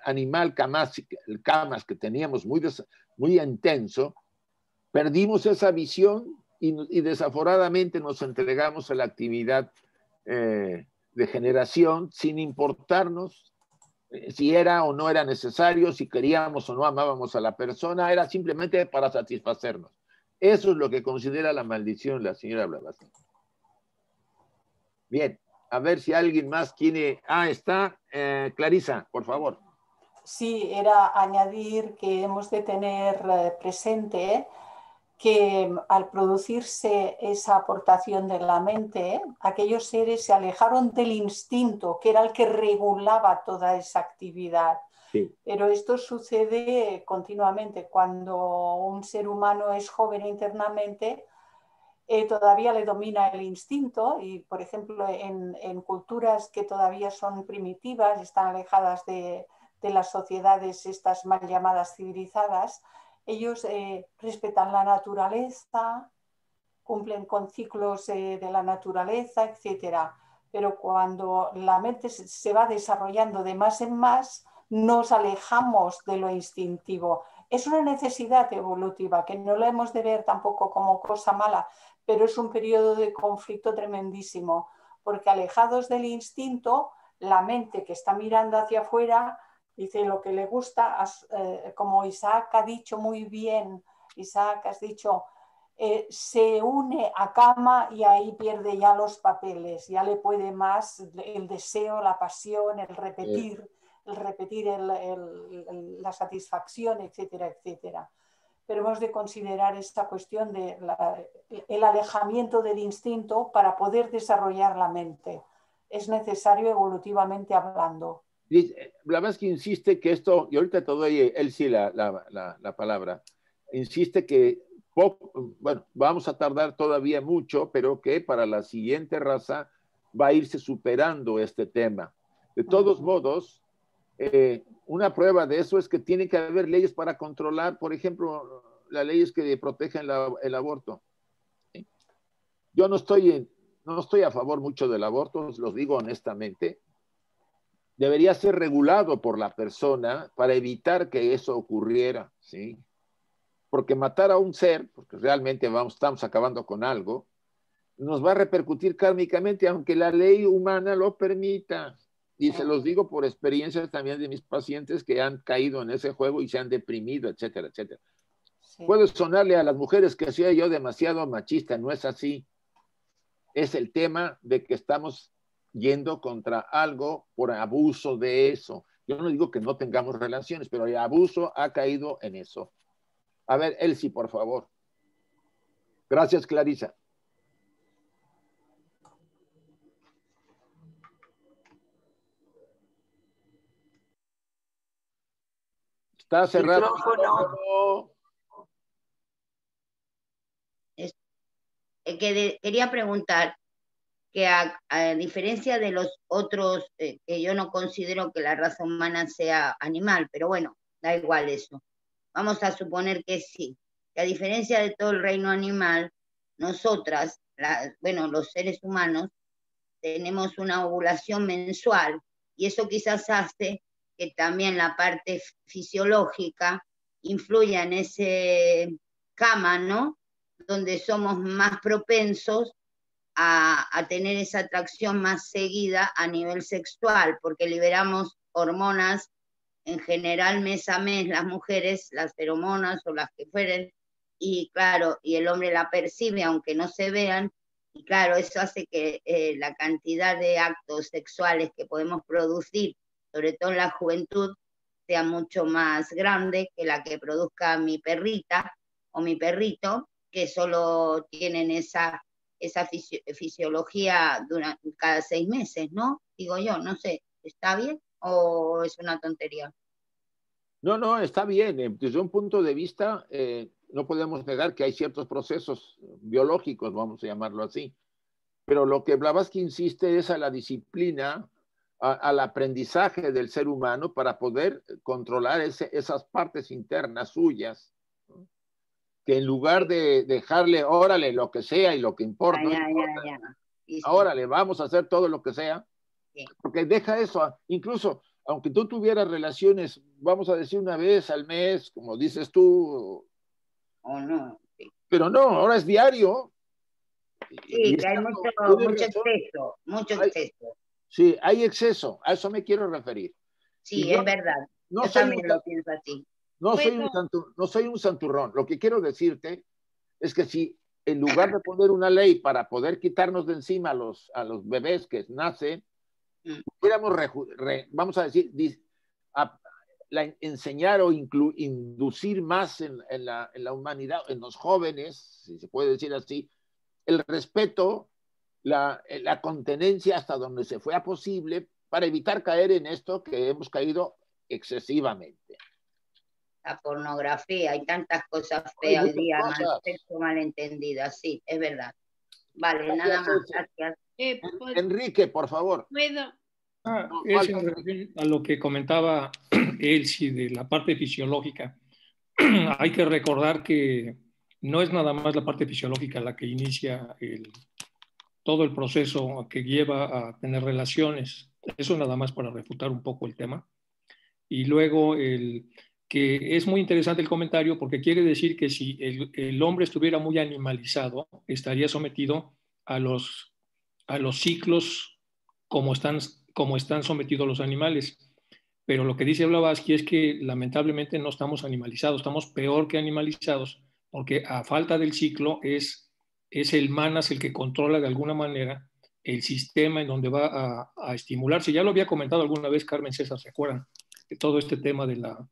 animal, camas, camas que teníamos muy, muy intenso, Perdimos esa visión y, desaforadamente nos entregamos a la actividad eh, de generación sin importarnos eh, si era o no era necesario, si queríamos o no amábamos a la persona, era simplemente para satisfacernos. Eso es lo que considera la maldición la señora Blavatsky. Bien, a ver si alguien más tiene... Ah, está eh, Clarisa, por favor. Sí, era añadir que hemos de tener eh, presente que al producirse esa aportación de la mente, aquellos seres se alejaron del instinto, que era el que regulaba toda esa actividad. Pero esto sucede continuamente. Cuando un ser humano es joven internamente, eh, todavía le domina el instinto y, por ejemplo, en, culturas que todavía son primitivas, están alejadas de, de las sociedades estas mal llamadas civilizadas, ellos eh, respetan la naturaleza, cumplen con ciclos eh, de la naturaleza, etc. Pero cuando la mente se va desarrollando de más en más, nos alejamos de lo instintivo. Es una necesidad evolutiva que no la hemos de ver tampoco como cosa mala, pero es un periodo de conflicto tremendísimo, porque alejados del instinto, la mente que está mirando hacia afuera Dice, lo que le gusta, eh, como Isaac ha dicho muy bien, Isaac, has dicho, eh, se une a cama y ahí pierde ya los papeles, ya le puede más el deseo, la pasión, el repetir, el repetir la satisfacción, etcétera, etcétera. Pero hemos de considerar esta cuestión del alejamiento del instinto para poder desarrollar la mente. Es necesario evolutivamente hablando la que insiste que esto, y ahorita te doy eh, él sí la, palabra, insiste que vamos a tardar todavía mucho, pero que para la siguiente raza va a irse superando este tema. De ah, todos modos, eh, una prueba de eso es que tiene que haber leyes para controlar, por ejemplo, las leyes que protegen el aborto. Yo no estoy, no estoy a favor mucho del aborto, los digo honestamente, debería ser regulado por la persona para evitar que eso ocurriera, ¿sí? Porque matar a un ser, porque realmente vamos, estamos acabando con algo, nos va a repercutir kármicamente, aunque la ley humana lo permita. Y se los digo por experiencias también de mis pacientes que han caído en ese juego y se han deprimido, etcétera, etcétera. Puedo Puede sonarle a las mujeres que sea yo demasiado machista, no es así. Es el tema de que estamos yendo contra algo por abuso de eso. Yo no digo que no tengamos relaciones, pero el abuso ha caído en eso. A ver, Elsie, por favor. Gracias, Clarisa. Está cerrado. Eh, quería preguntar, que a, diferencia de los otros, eh, que yo no considero que la raza humana sea animal, pero bueno, da igual eso. Vamos a suponer que sí, que a diferencia de todo el reino animal, nosotras, bueno, los seres humanos, tenemos una ovulación mensual y eso quizás hace que también la parte fisiológica influya en ese cama, ¿no? Donde somos más propensos a, tener esa atracción más seguida a nivel sexual, porque liberamos hormonas en general mes a mes las mujeres, las feromonas o las que fueren, y claro, y el hombre la percibe aunque no se vean, y claro, eso hace que eh, la cantidad de actos sexuales que podemos producir, sobre todo en la juventud, sea mucho más grande que la que produzca mi perrita o mi perrito, que solo tienen esa esa fisiología cada seis meses, ¿no? Digo yo, no sé, ¿está bien o es una tontería? No, no, está bien. Eh, desde un punto de vista, eh, no podemos negar que hay ciertos procesos biológicos, vamos a llamarlo así. Pero lo que Blavatsky insiste es a la disciplina, al aprendizaje del ser humano para poder controlar esas partes internas suyas que en lugar de dejarle, órale, lo que sea y lo que importa, órale, vamos a hacer todo lo que sea, porque deja eso, ah, incluso aunque tú tuvieras relaciones, vamos a decir una vez al mes, como dices tú, pero no, ahora es diario. Sí, hay mucho, mucho exceso, mucho exceso. Sí, hay exceso, a eso me quiero referir. Sí, es verdad. No yo también lo pienso así. No, soy un no soy un santurrón. Lo que quiero decirte es que si en lugar de poner una ley para poder quitarnos de encima a los, a los bebés que nacen, mm. pudiéramos, vamos a decir, enseñar o inducir más en, la, humanidad, en los jóvenes, si se puede decir así, el respeto, la, la contenencia hasta donde se fuera posible para evitar caer en esto que hemos caído excesivamente la pornografía y tantas cosas feas hoy día, sí, es verdad. Vale, nada más, gracias. Eh, pues, Enrique, por favor. ¿Puedo? Ah, a lo que comentaba Elsie de la parte fisiológica. Hay que recordar que no es nada más la parte fisiológica la que inicia el, todo el proceso que lleva a tener relaciones. Eso nada más para refutar un poco el tema. Y luego el, que es muy interesante el comentario porque quiere decir que si el, hombre estuviera muy animalizado, estaría sometido a los, a los ciclos como están, como están sometidos los animales. Pero lo que dice Blavatsky es que lamentablemente no estamos animalizados, estamos peor que animalizados, porque a falta del ciclo es, es el manas el que controla de alguna manera el sistema en donde va a, a estimularse. Ya lo había comentado alguna vez Carmen César, ¿se acuerdan? De todo este tema de la,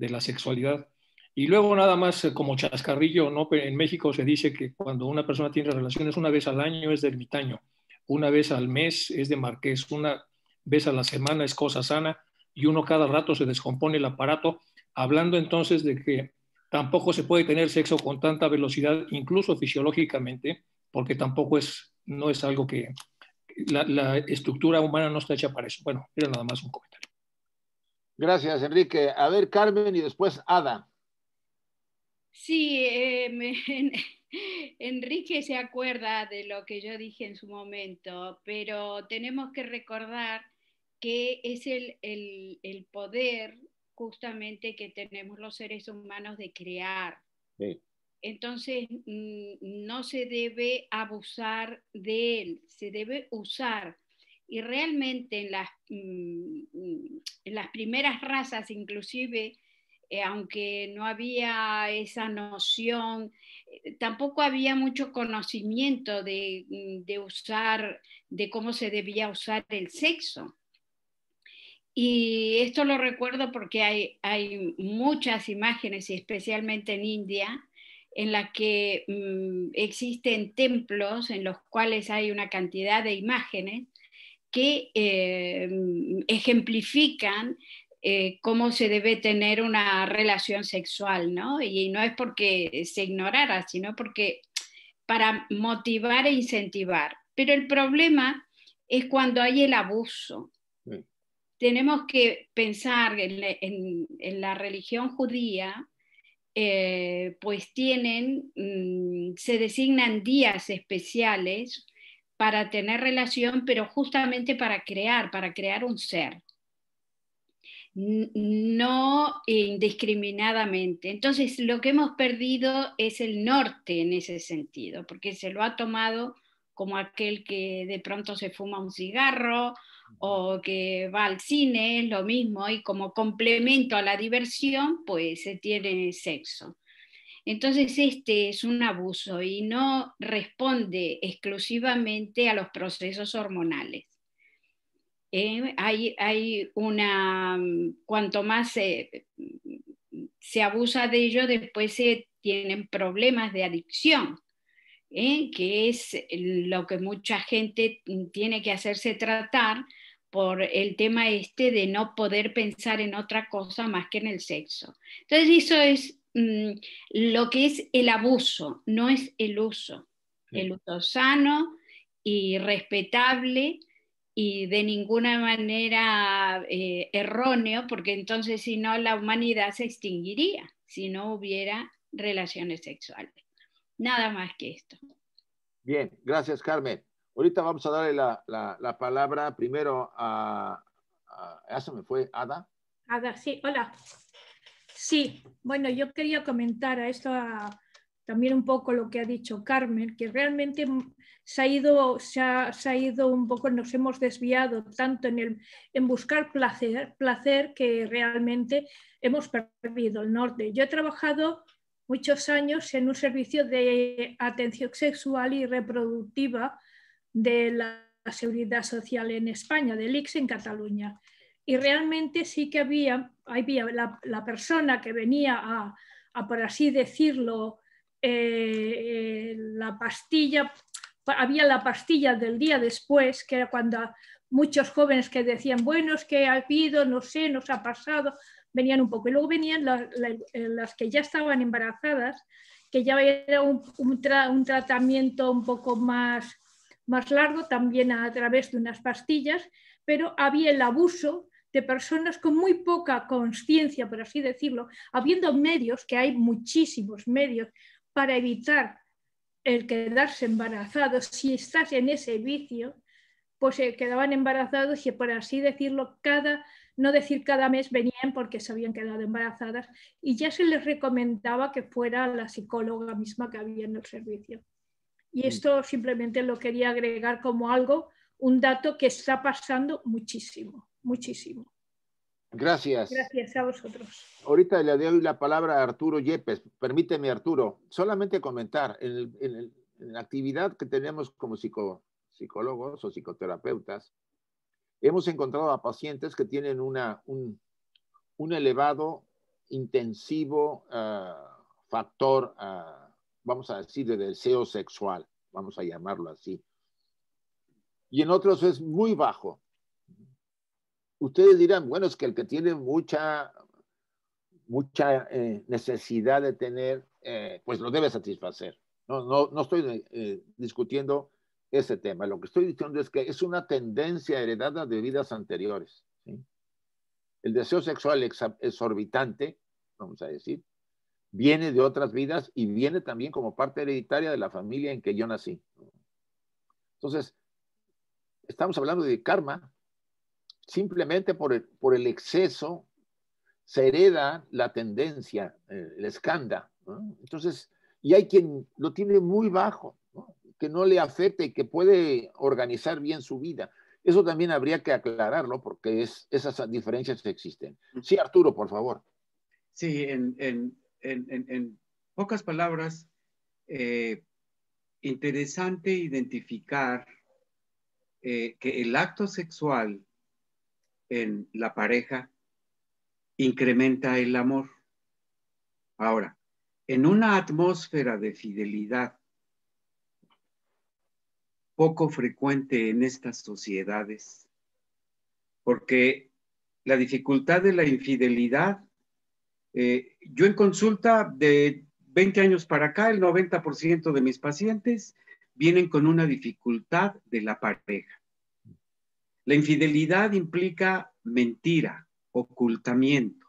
de la sexualidad. Y luego nada más eh, como chascarrillo, ¿no? en México se dice que cuando una persona tiene relaciones una vez al año es de ermitaño, una vez al mes es de marqués, una vez a la semana es cosa sana y uno cada rato se descompone el aparato, hablando entonces de que tampoco se puede tener sexo con tanta velocidad, incluso fisiológicamente, porque tampoco es, no es algo que la, la estructura humana no está hecha para eso. Bueno, era nada más un comentario. Gracias, Enrique. A ver, Carmen y después Ada. Sí, eh, Enrique se acuerda de lo que yo dije en su momento, pero tenemos que recordar que es el, poder justamente que tenemos los seres humanos de crear. Entonces, mm, no se debe abusar de él, se debe usar y realmente en las, mm, las primeras razas inclusive, eh, aunque no había esa noción, eh, tampoco había mucho conocimiento mm, de, usar, de cómo se debía usar el sexo. Y esto lo recuerdo porque hay, hay muchas imágenes, especialmente en India, en las que mm, existen templos en los cuales hay una cantidad de imágenes que eh, ejemplifican eh, cómo se debe tener una relación sexual, ¿no? Y no es porque se ignorara, sino porque para motivar e incentivar. Pero el problema es cuando hay el abuso. Mm. Tenemos que pensar en, la religión judía, eh, pues tienen, mm, se designan días especiales para tener relación, pero justamente para crear, para crear un ser, no indiscriminadamente. Entonces, lo que hemos perdido es el norte en ese sentido, porque se lo ha tomado como aquel que de pronto se fuma un cigarro o que va al cine, es lo mismo, y como complemento a la diversión, pues se tiene sexo. Entonces, este es un abuso y no responde exclusivamente a los procesos hormonales. Eh, hay, una, mm, cuanto más se, abusa de ello, después se tienen problemas de adicción, eh, que es lo que mucha gente tiene que hacerse tratar por el tema este de no poder pensar en otra cosa más que en el sexo. Entonces eso es Mm, lo que es el abuso, no es el uso. El uso sano y respetable y de ninguna manera eh, erróneo, porque entonces si no la humanidad se extinguiría si no hubiera relaciones sexuales. Nada más que esto. Bien, gracias Carmen. Ahorita vamos a darle la, palabra primero a, Eso me fue, Ada. Ada, sí, hola. Sí, bueno, yo quería comentar a esto también un poco lo que ha dicho Carmen, que realmente se ha ido, ha, ido un poco, nos hemos desviado tanto en, el, en buscar placer, placer que realmente hemos perdido el norte. Yo he trabajado muchos años en un servicio de atención sexual y reproductiva de la seguridad social en España, del IX en Cataluña. Y realmente sí que había la, persona que venía a, por así decirlo, eh, eh, la pastilla, había la pastilla del día después, que era cuando muchos jóvenes que decían, bueno, es que ha habido, no sé, nos ha pasado, venían un poco. Y luego venían eh, las que ya estaban embarazadas, que ya era un, un tratamiento un poco más, más largo, también a través de unas pastillas, pero había el abuso de personas con muy poca conciencia, por así decirlo, habiendo medios, que hay muchísimos medios, para evitar el quedarse embarazados, si estás en ese vicio, pues se eh, quedaban embarazados y por así decirlo, cada, no decir cada mes, venían porque se habían quedado embarazadas y ya se les recomendaba que fuera la psicóloga misma que había en el servicio. Y mm. esto simplemente lo quería agregar como algo, un dato que está pasando muchísimo muchísimo. Gracias. Gracias a vosotros. Ahorita le doy la palabra a Arturo Yepes. Permíteme, Arturo, solamente comentar en, la actividad que tenemos como psicólogos o psicoterapeutas, hemos encontrado a pacientes que tienen una, un, elevado, intensivo ah, factor, ah, vamos a decir, de deseo sexual, vamos a llamarlo así. Y en otros es muy bajo ustedes dirán, bueno, es que el que tiene mucha, mucha eh, necesidad de tener, eh, pues lo debe satisfacer. No, estoy eh, discutiendo ese tema. Lo que estoy diciendo es que es una tendencia heredada de vidas anteriores. El deseo sexual exorbitante, vamos a decir, viene de otras vidas y viene también como parte hereditaria de la familia en que yo nací. Entonces, estamos hablando de karma, simplemente por el, por el exceso se hereda la tendencia, eh, el escanda Entonces, y hay quien lo tiene muy bajo, que no le afecte y que puede organizar bien su vida. Eso también habría que aclararlo porque es, esas diferencias existen. Sí, Arturo, por favor. Sí, en, pocas palabras, eh, interesante identificar eh, que el acto sexual en la pareja incrementa el amor. Ahora, en una atmósfera de fidelidad poco frecuente en estas sociedades, porque la dificultad de la infidelidad, eh, yo en consulta de 20 años para acá, el 90% de mis pacientes vienen con una dificultad de la pareja. La infidelidad implica mentira, ocultamiento,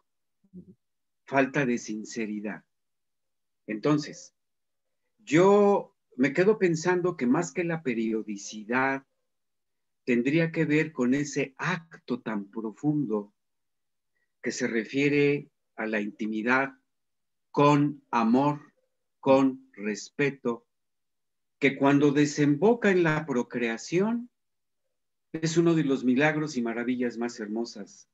falta de sinceridad. Entonces, yo me quedo pensando que más que la periodicidad, tendría que ver con ese acto tan profundo que se refiere a la intimidad con amor, con respeto, que cuando desemboca en la procreación, es uno de los milagros y maravillas más hermosas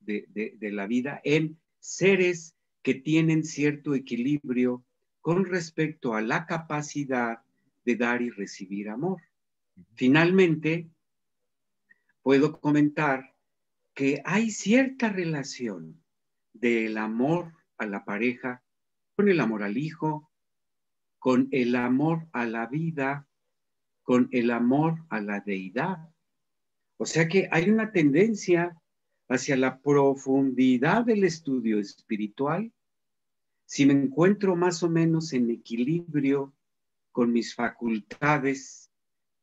de, la vida en seres que tienen cierto equilibrio con respecto a la capacidad de dar y recibir amor. Finalmente, puedo comentar que hay cierta relación del amor a la pareja con el amor al hijo, con el amor a la vida, con el amor a la deidad. O sea que hay una tendencia hacia la profundidad del estudio espiritual si me encuentro más o menos en equilibrio con mis facultades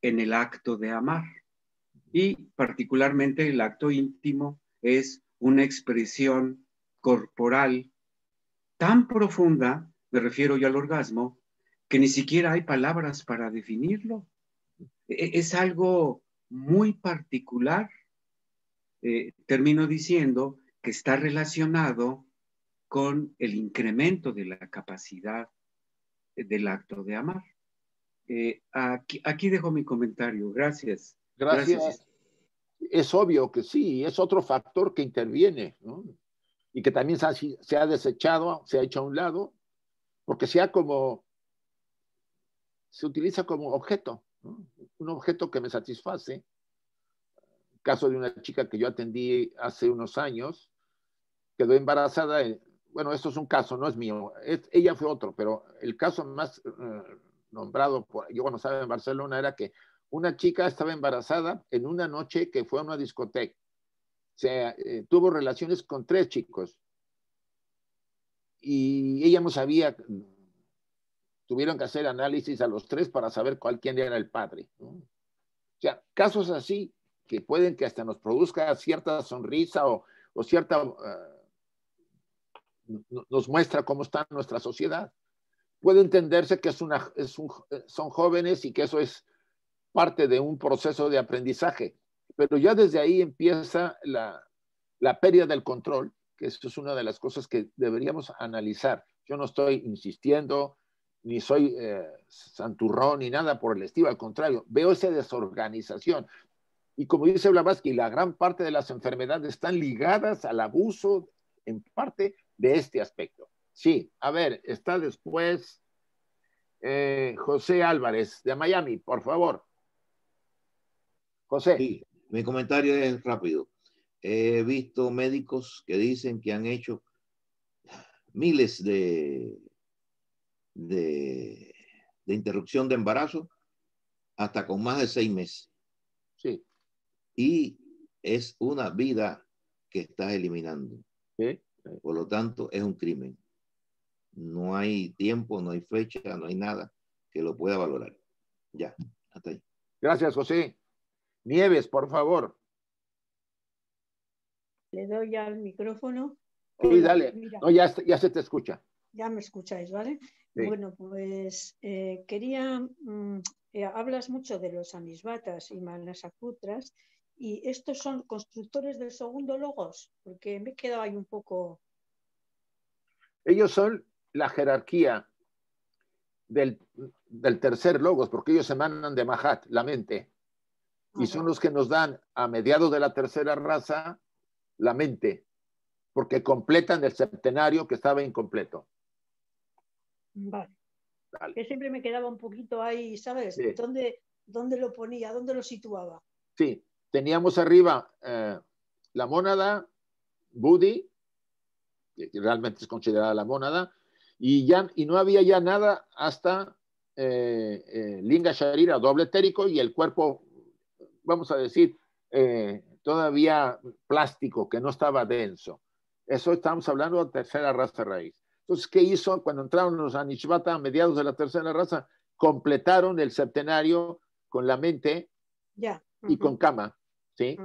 en el acto de amar. Y particularmente el acto íntimo es una expresión corporal tan profunda, me refiero yo al orgasmo, que ni siquiera hay palabras para definirlo. E-, es algo muy particular, eh, termino diciendo que está relacionado con el incremento de la capacidad eh, del acto de amar. Eh, aquí, aquí, dejo mi comentario. Gracias. Gracias. Es obvio que sí, es otro factor que interviene y que también se ha, se ha desechado, se ha hecho a un lado, porque sea como, se utiliza como objeto un objeto que me satisface. Caso de una chica que yo atendí hace unos años, quedó embarazada. Eh, bueno, esto es un caso, no es mío. ella fue otro, pero el caso más eh, nombrado por yo cuando estaba en Barcelona era que una chica estaba embarazada en una noche que fue a una discoteca. o sea, eh, tuvo relaciones con tres chicos y ella no sabía tuvieron que hacer análisis a los tres para saber cuál quien era el padre. O sea, casos así que pueden que hasta nos produzca cierta sonrisa o, o cierta... Eh, nos muestra cómo está nuestra sociedad. Puede entenderse que es una, es un, son jóvenes y que eso es parte de un proceso de aprendizaje, pero ya desde ahí empieza la, la pérdida del control, que eso es una de las cosas que deberíamos analizar. Yo no estoy insistiendo, ni soy eh, santurrón ni nada por el estilo, al contrario, veo esa desorganización. Y como dice Blavatsky, la gran parte de las enfermedades están ligadas al abuso, en parte, de este aspecto. Sí, a ver, está después eh, José Álvarez de Miami, por favor. José. Sí, mi comentario es rápido. He visto médicos que dicen que han hecho miles de de, interrupción de embarazo hasta con más de seis meses. Sí. Y es una vida que estás eliminando. ¿Sí? Por lo tanto, es un crimen. No hay tiempo, no hay fecha, no hay nada que lo pueda valorar. Ya, hasta ahí. Gracias, José. Nieves, por favor. Le doy ya el micrófono. dale. no, ya, ya se te escucha. Ya me escucháis, ¿vale? Bueno, pues eh, quería, mm, eh, hablas mucho de los amisbatas y manasakutras, y estos son constructores del segundo logos, porque me he quedado ahí un poco. Ellos son la jerarquía del, del tercer logos, porque ellos emanan de Mahat, la mente, y son los que nos dan a mediados de la tercera raza la mente, porque completan el septenario que estaba incompleto. Que siempre me quedaba un poquito ahí, ¿sabes? ¿Dónde, lo ponía? ¿Dónde lo situaba? Sí, teníamos arriba eh, la mónada, buddy, que realmente es considerada la mónada, y, ya, y no había ya nada hasta eh, eh, Linga Sharira, doble etérico, y el cuerpo, vamos a decir, todavía plástico, que no estaba denso. Eso estamos hablando de tercera raza raíz. ¿qué hizo cuando entraron los Anishvata a mediados de la tercera raza? Completaron el septenario con la mente y con cama. ¿sí?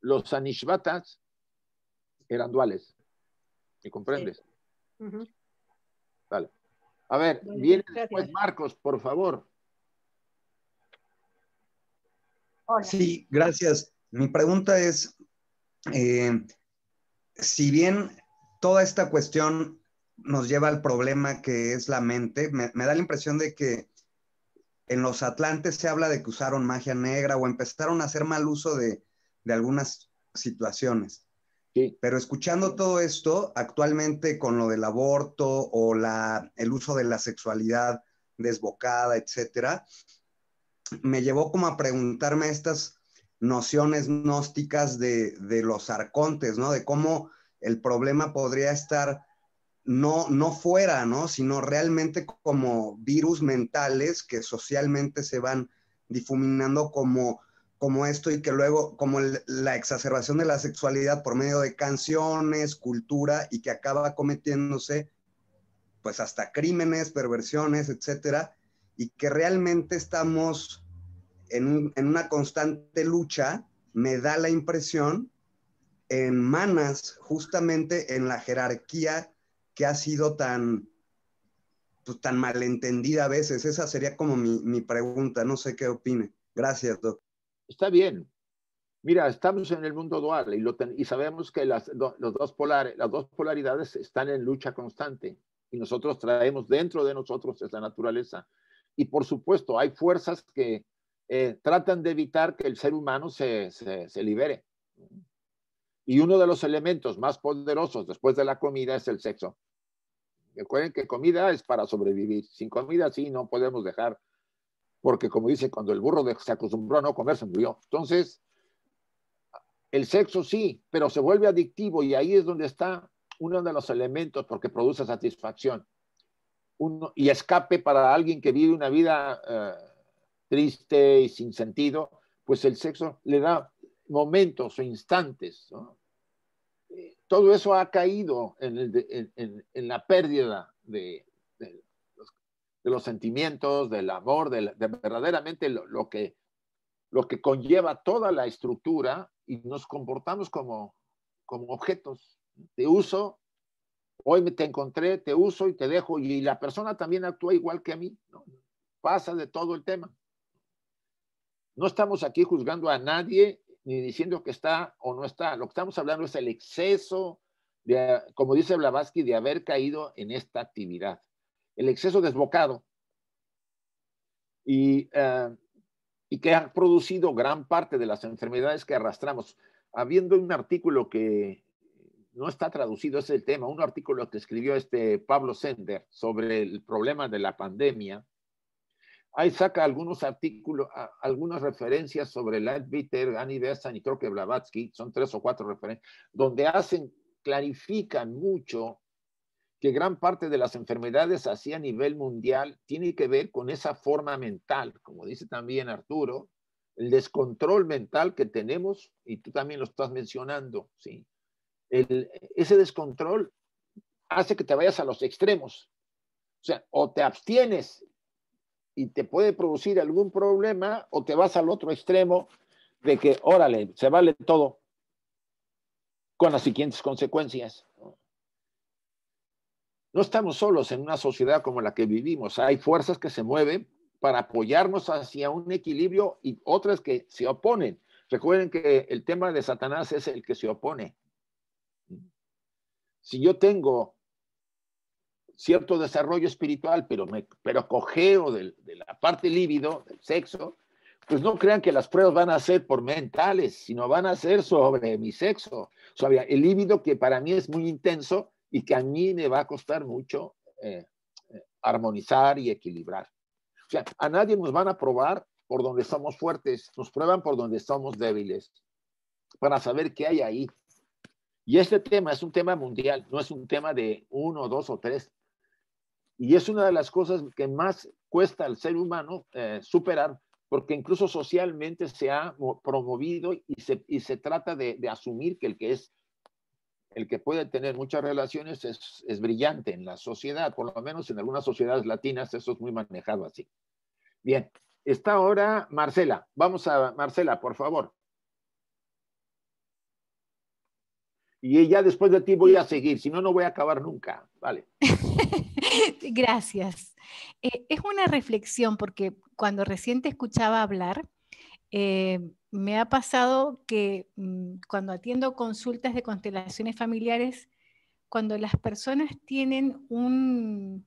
Los Anishvatas eran duales. ¿Me comprendes? Vale. A ver, viene después Marcos, por favor. Sí, gracias. Mi pregunta es, eh, si bien toda esta cuestión nos lleva al problema que es la mente. Me, da la impresión de que en los Atlantes se habla de que usaron magia negra o empezaron a hacer mal uso de, algunas situaciones. Pero escuchando todo esto, actualmente con lo del aborto o la, el uso de la sexualidad desbocada, etcétera, me llevó como a preguntarme estas nociones gnósticas de, de los arcontes, ¿no? De cómo el problema podría estar no, no fuera, ¿no? Sino realmente como virus mentales que socialmente se van difuminando como, como esto y que luego, como la exacerbación de la sexualidad por medio de canciones, cultura y que acaba cometiéndose pues hasta crímenes, perversiones, etcétera, y que realmente estamos en, en una constante lucha, me da la impresión manas justamente en la jerarquía que ha sido tan, pues, tan malentendida a veces? Esa sería como mi, pregunta, no sé qué opine. Gracias, doctor Está bien. Mira, estamos en el mundo dual y, y sabemos que las, los dos las dos polaridades están en lucha constante y nosotros traemos dentro de nosotros esa naturaleza. Y por supuesto, hay fuerzas que eh, tratan de evitar que el ser humano se libere y uno de los elementos más poderosos después de la comida es el sexo. Recuerden que comida es para sobrevivir. Sin comida sí no podemos dejar, porque como dice, cuando el burro se acostumbró a no comer, se murió. Entonces, el sexo sí, pero se vuelve adictivo y ahí es donde está uno de los elementos porque produce satisfacción. Uno, y escape para alguien que vive una vida eh, triste y sin sentido, pues el sexo le da momentos o instantes. Eh, todo eso ha caído en, la pérdida de, de, los, sentimientos, del amor, de, verdaderamente lo, que, lo que conlleva toda la estructura y nos comportamos como, como objetos de uso. Hoy me te encontré, te uso y te dejo, y la persona también actúa igual que a mí, pasa de todo el tema. No estamos aquí juzgando a nadie ni diciendo que está o no está. Lo que estamos hablando es el exceso, de, como dice Blavatsky, de haber caído en esta actividad. El exceso desbocado. Y, ah, y que ha producido gran parte de las enfermedades que arrastramos. Habiendo un artículo que no está traducido, es el tema, un artículo que escribió este Pablo Sender sobre el problema de la pandemia, Ahí saca algunos artículos, algunas referencias sobre Leitbiter, Annie Besant y creo que Blavatsky, son tres o cuatro referencias, donde hacen, clarifican mucho que gran parte de las enfermedades así a nivel mundial tiene que ver con esa forma mental, como dice también Arturo, el descontrol mental que tenemos, y tú también lo estás mencionando, ¿sí? ese descontrol hace que te vayas a los extremos. O sea, o te abstienes y te puede producir algún problema o te vas al otro extremo de que, órale, se vale todo con las siguientes consecuencias. No estamos solos en una sociedad como la que vivimos. Hay fuerzas que se mueven para apoyarnos hacia un equilibrio y otras que se oponen. Recuerden que el tema de Satanás es el que se opone. Si yo tengo cierto desarrollo espiritual, pero, me, pero cojeo de, la parte líbido, del sexo, pues no crean que las pruebas van a ser por mentales, sino van a ser sobre mi sexo, sobre el líbido que para mí es muy intenso y que a mí me va a costar mucho eh, eh, armonizar y equilibrar. O sea, a nadie nos van a probar por donde somos fuertes, nos prueban por donde somos débiles, para saber qué hay ahí. Y este tema es un tema mundial, no es un tema de uno, dos o tres y es una de las cosas que más cuesta al ser humano eh, superar, porque incluso socialmente se ha promovido y se, trata de, asumir que el que es el que puede tener muchas relaciones es, es, brillante en la sociedad, por lo menos en algunas sociedades latinas eso es muy manejado así. Bien, está ahora Marcela. Vamos a Marcela, por favor. y ya después de ti voy a seguir, si no, no voy a acabar nunca. Vale. Gracias. Eh, es una reflexión porque cuando recién te escuchaba hablar, eh, me ha pasado que mm, cuando atiendo consultas de constelaciones familiares, cuando las personas tienen una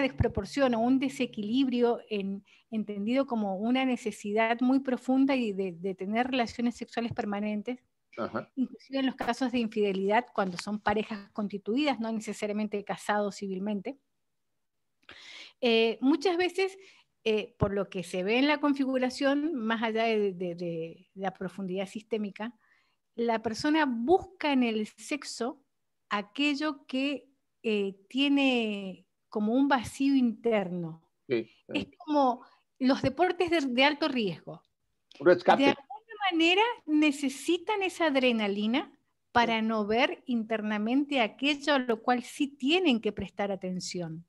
desproporción o un desequilibrio en, entendido como una necesidad muy profunda y de tener relaciones sexuales permanentes, Inclusive en los casos de infidelidad, cuando son parejas constituidas, no necesariamente casados civilmente. Eh, muchas veces, eh, por lo que se ve en la configuración, más allá de, la profundidad sistémica, la persona busca en el sexo aquello que eh, tiene como un vacío interno. Es como los deportes de, alto riesgo manera necesitan esa adrenalina para no ver internamente aquello a lo cual sí tienen que prestar atención.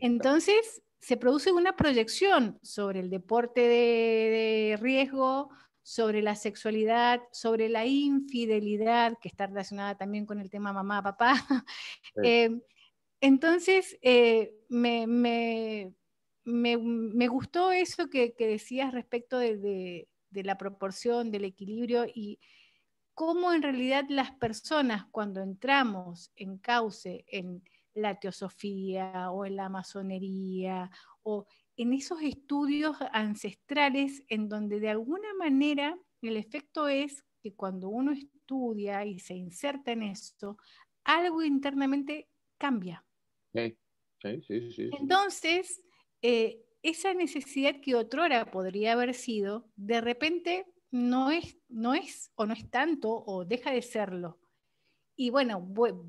Entonces, se produce una proyección sobre el deporte de, riesgo, sobre la sexualidad, sobre la infidelidad, que está relacionada también con el tema mamá, papá. Eh, entonces, eh, me, me, gustó eso que, decías respecto de, de la proporción, del equilibrio y cómo en realidad las personas cuando entramos en cauce, en la teosofía o en la masonería o en esos estudios ancestrales en donde de alguna manera el efecto es que cuando uno estudia y se inserta en esto, algo internamente cambia. Sí, sí, sí, Entonces, eh, esa necesidad que otrora podría haber sido, de repente no es, no es o no es tanto o deja de serlo. Y bueno,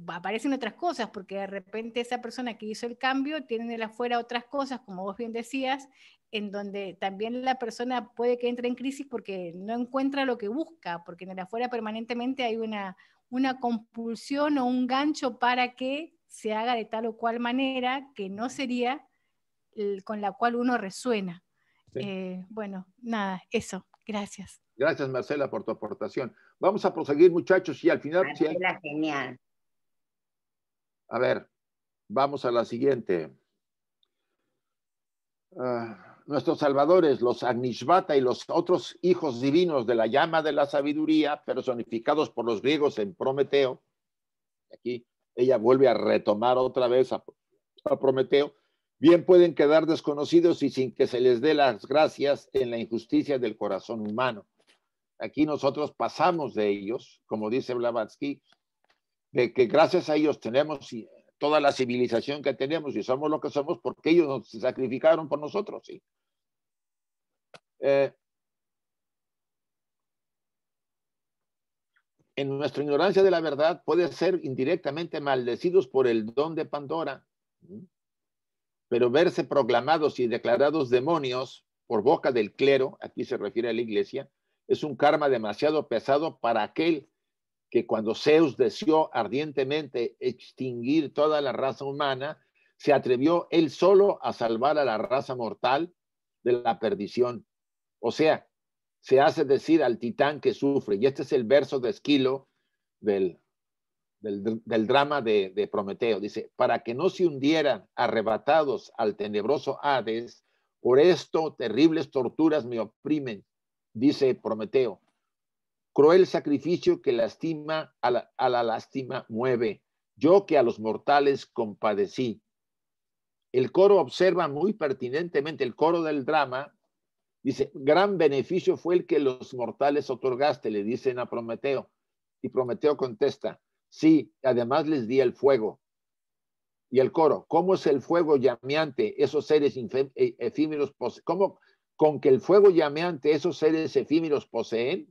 aparecen otras cosas, porque de repente esa persona que hizo el cambio tiene de afuera otras cosas, como vos bien decías, en donde también la persona puede que entre en crisis porque no encuentra lo que busca, porque en el afuera permanentemente hay una, una compulsión o un gancho para que se haga de tal o cual manera que no sería con la cual uno resuena. Eh, bueno, nada, eso. Gracias. Gracias, Marcela, por tu aportación. Vamos a proseguir, muchachos, y al final... genial. A ver, vamos a la siguiente. Ah, nuestros salvadores, los Agnishvata y los otros hijos divinos de la llama de la sabiduría, personificados por los griegos en Prometeo. Aquí ella vuelve a retomar otra vez a Prometeo bien pueden quedar desconocidos y sin que se les dé las gracias en la injusticia del corazón humano. Aquí nosotros pasamos de ellos, como dice Blavatsky, de que gracias a ellos tenemos toda la civilización que tenemos y somos lo que somos porque ellos nos sacrificaron por nosotros. ¿sí? Eh, en nuestra ignorancia de la verdad puede ser indirectamente maldecidos por el don de Pandora pero verse proclamados y declarados demonios por boca del clero, aquí se refiere a la iglesia, es un karma demasiado pesado para aquel que cuando Zeus deseó ardientemente extinguir toda la raza humana, se atrevió él solo a salvar a la raza mortal de la perdición. O sea, se hace decir al titán que sufre, y este es el verso de Esquilo del del, drama de, Prometeo. Dice, para que no se hundieran arrebatados al tenebroso Hades, por esto terribles torturas me oprimen, dice Prometeo. Cruel sacrificio que lastima a la lástima mueve, yo que a los mortales compadecí. El coro observa muy pertinentemente, el coro del drama, dice, gran beneficio fue el que los mortales otorgaste, le dicen a Prometeo. Y Prometeo contesta, Sí, además les di el fuego. Y el coro, ¿cómo es el fuego llameante, esos seres eh, efímeros, cómo con que el fuego llameante esos seres efímeros poseen?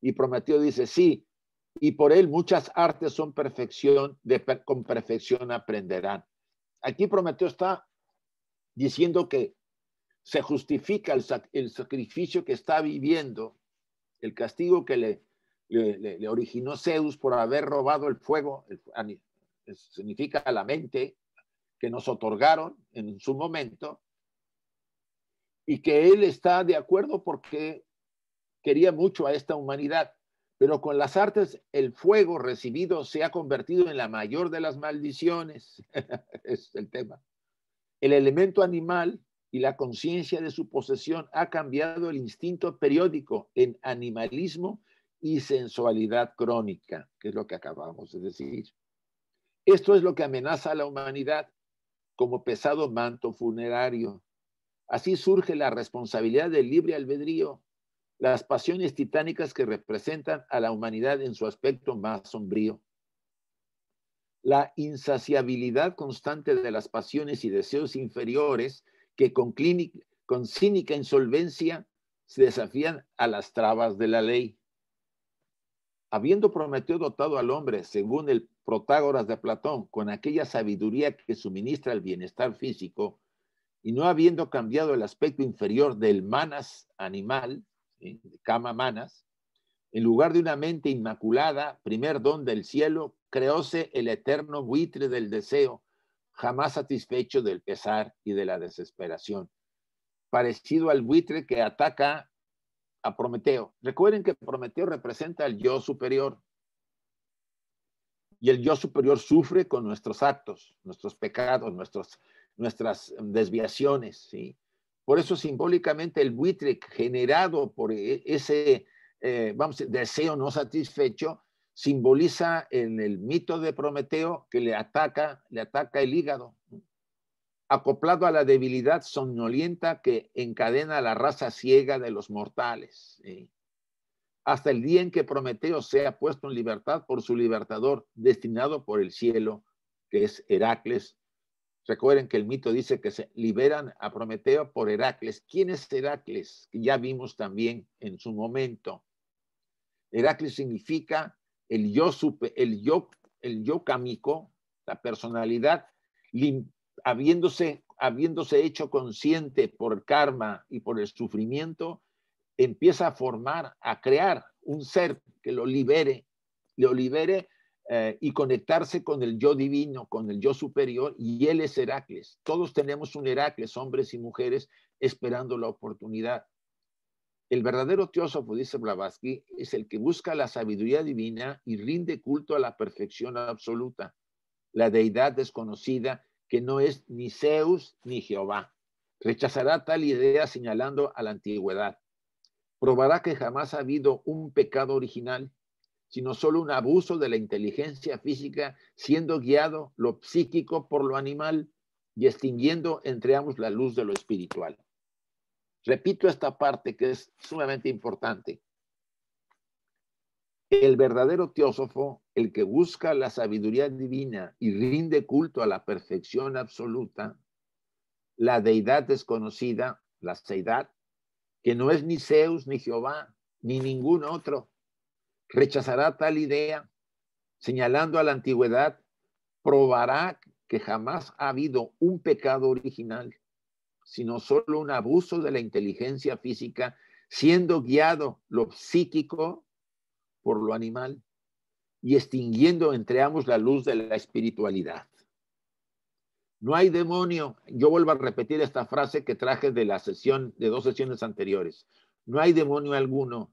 Y Prometeo dice, sí, y por él muchas artes son perfección, de, con perfección aprenderán. Aquí Prometeo está diciendo que se justifica el sacrificio que está viviendo, el castigo que le le, originó Zeus por haber robado el fuego, significa la mente que nos otorgaron en su momento, y que él está de acuerdo porque quería mucho a esta humanidad. Pero con las artes, el fuego recibido se ha convertido en la mayor de las maldiciones. es el tema. El elemento animal y la conciencia de su posesión ha cambiado el instinto periódico en animalismo y sensualidad crónica, que es lo que acabamos de decir. Esto es lo que amenaza a la humanidad como pesado manto funerario. Así surge la responsabilidad del libre albedrío, las pasiones titánicas que representan a la humanidad en su aspecto más sombrío. La insaciabilidad constante de las pasiones y deseos inferiores que con, con cínica insolvencia se desafían a las trabas de la ley habiendo prometido dotado al hombre, según el Protágoras de Platón, con aquella sabiduría que suministra el bienestar físico, y no habiendo cambiado el aspecto inferior del manas animal, cama manas, en lugar de una mente inmaculada, primer don del cielo, creóse el eterno buitre del deseo, jamás satisfecho del pesar y de la desesperación, parecido al buitre que ataca a Prometeo. Recuerden que Prometeo representa al yo superior. Y el yo superior sufre con nuestros actos, nuestros pecados, nuestros, nuestras desviaciones. ¿sí? Por eso simbólicamente el buitre generado por e, ese, eh, vamos, deseo no satisfecho, simboliza en el mito de Prometeo que le ataca, le ataca el hígado, acoplado a la debilidad somnolienta que encadena la raza ciega de los mortales. Hasta el día en que Prometeo sea puesto en libertad por su libertador, destinado por el cielo, que es Heracles. Recuerden que el mito dice que se liberan a Prometeo por Heracles. ¿Quién es Heracles? Ya vimos también en su momento. Heracles significa el yo, supe el yo, el yo cámico, la personalidad limpia habiéndose, habiéndose hecho consciente por karma y por el sufrimiento, empieza a formar, a crear un ser que lo libere, lo libere eh, y conectarse con el yo divino, con el yo superior, y él es Heracles. Todos tenemos un Heracles, hombres y mujeres, esperando la oportunidad. El verdadero teósofo, dice Blavatsky, es el que busca la sabiduría divina y rinde culto a la perfección absoluta, la deidad desconocida que no es ni Zeus ni Jehová. Rechazará tal idea señalando a la antigüedad. Probará que jamás ha habido un pecado original, sino solo un abuso de la inteligencia física, siendo guiado lo psíquico por lo animal y extinguiendo entre ambos la luz de lo espiritual. Repito esta parte que es sumamente importante. El verdadero teósofo, el que busca la sabiduría divina y rinde culto a la perfección absoluta, la deidad desconocida, la seidad, que no es ni Zeus, ni Jehová, ni ningún otro, rechazará tal idea, señalando a la antigüedad, probará que jamás ha habido un pecado original, sino solo un abuso de la inteligencia física, siendo guiado lo psíquico por lo animal y extinguiendo entre ambos la luz de la espiritualidad. No hay demonio. Yo vuelvo a repetir esta frase que traje de la sesión, de dos sesiones anteriores. No hay demonio alguno.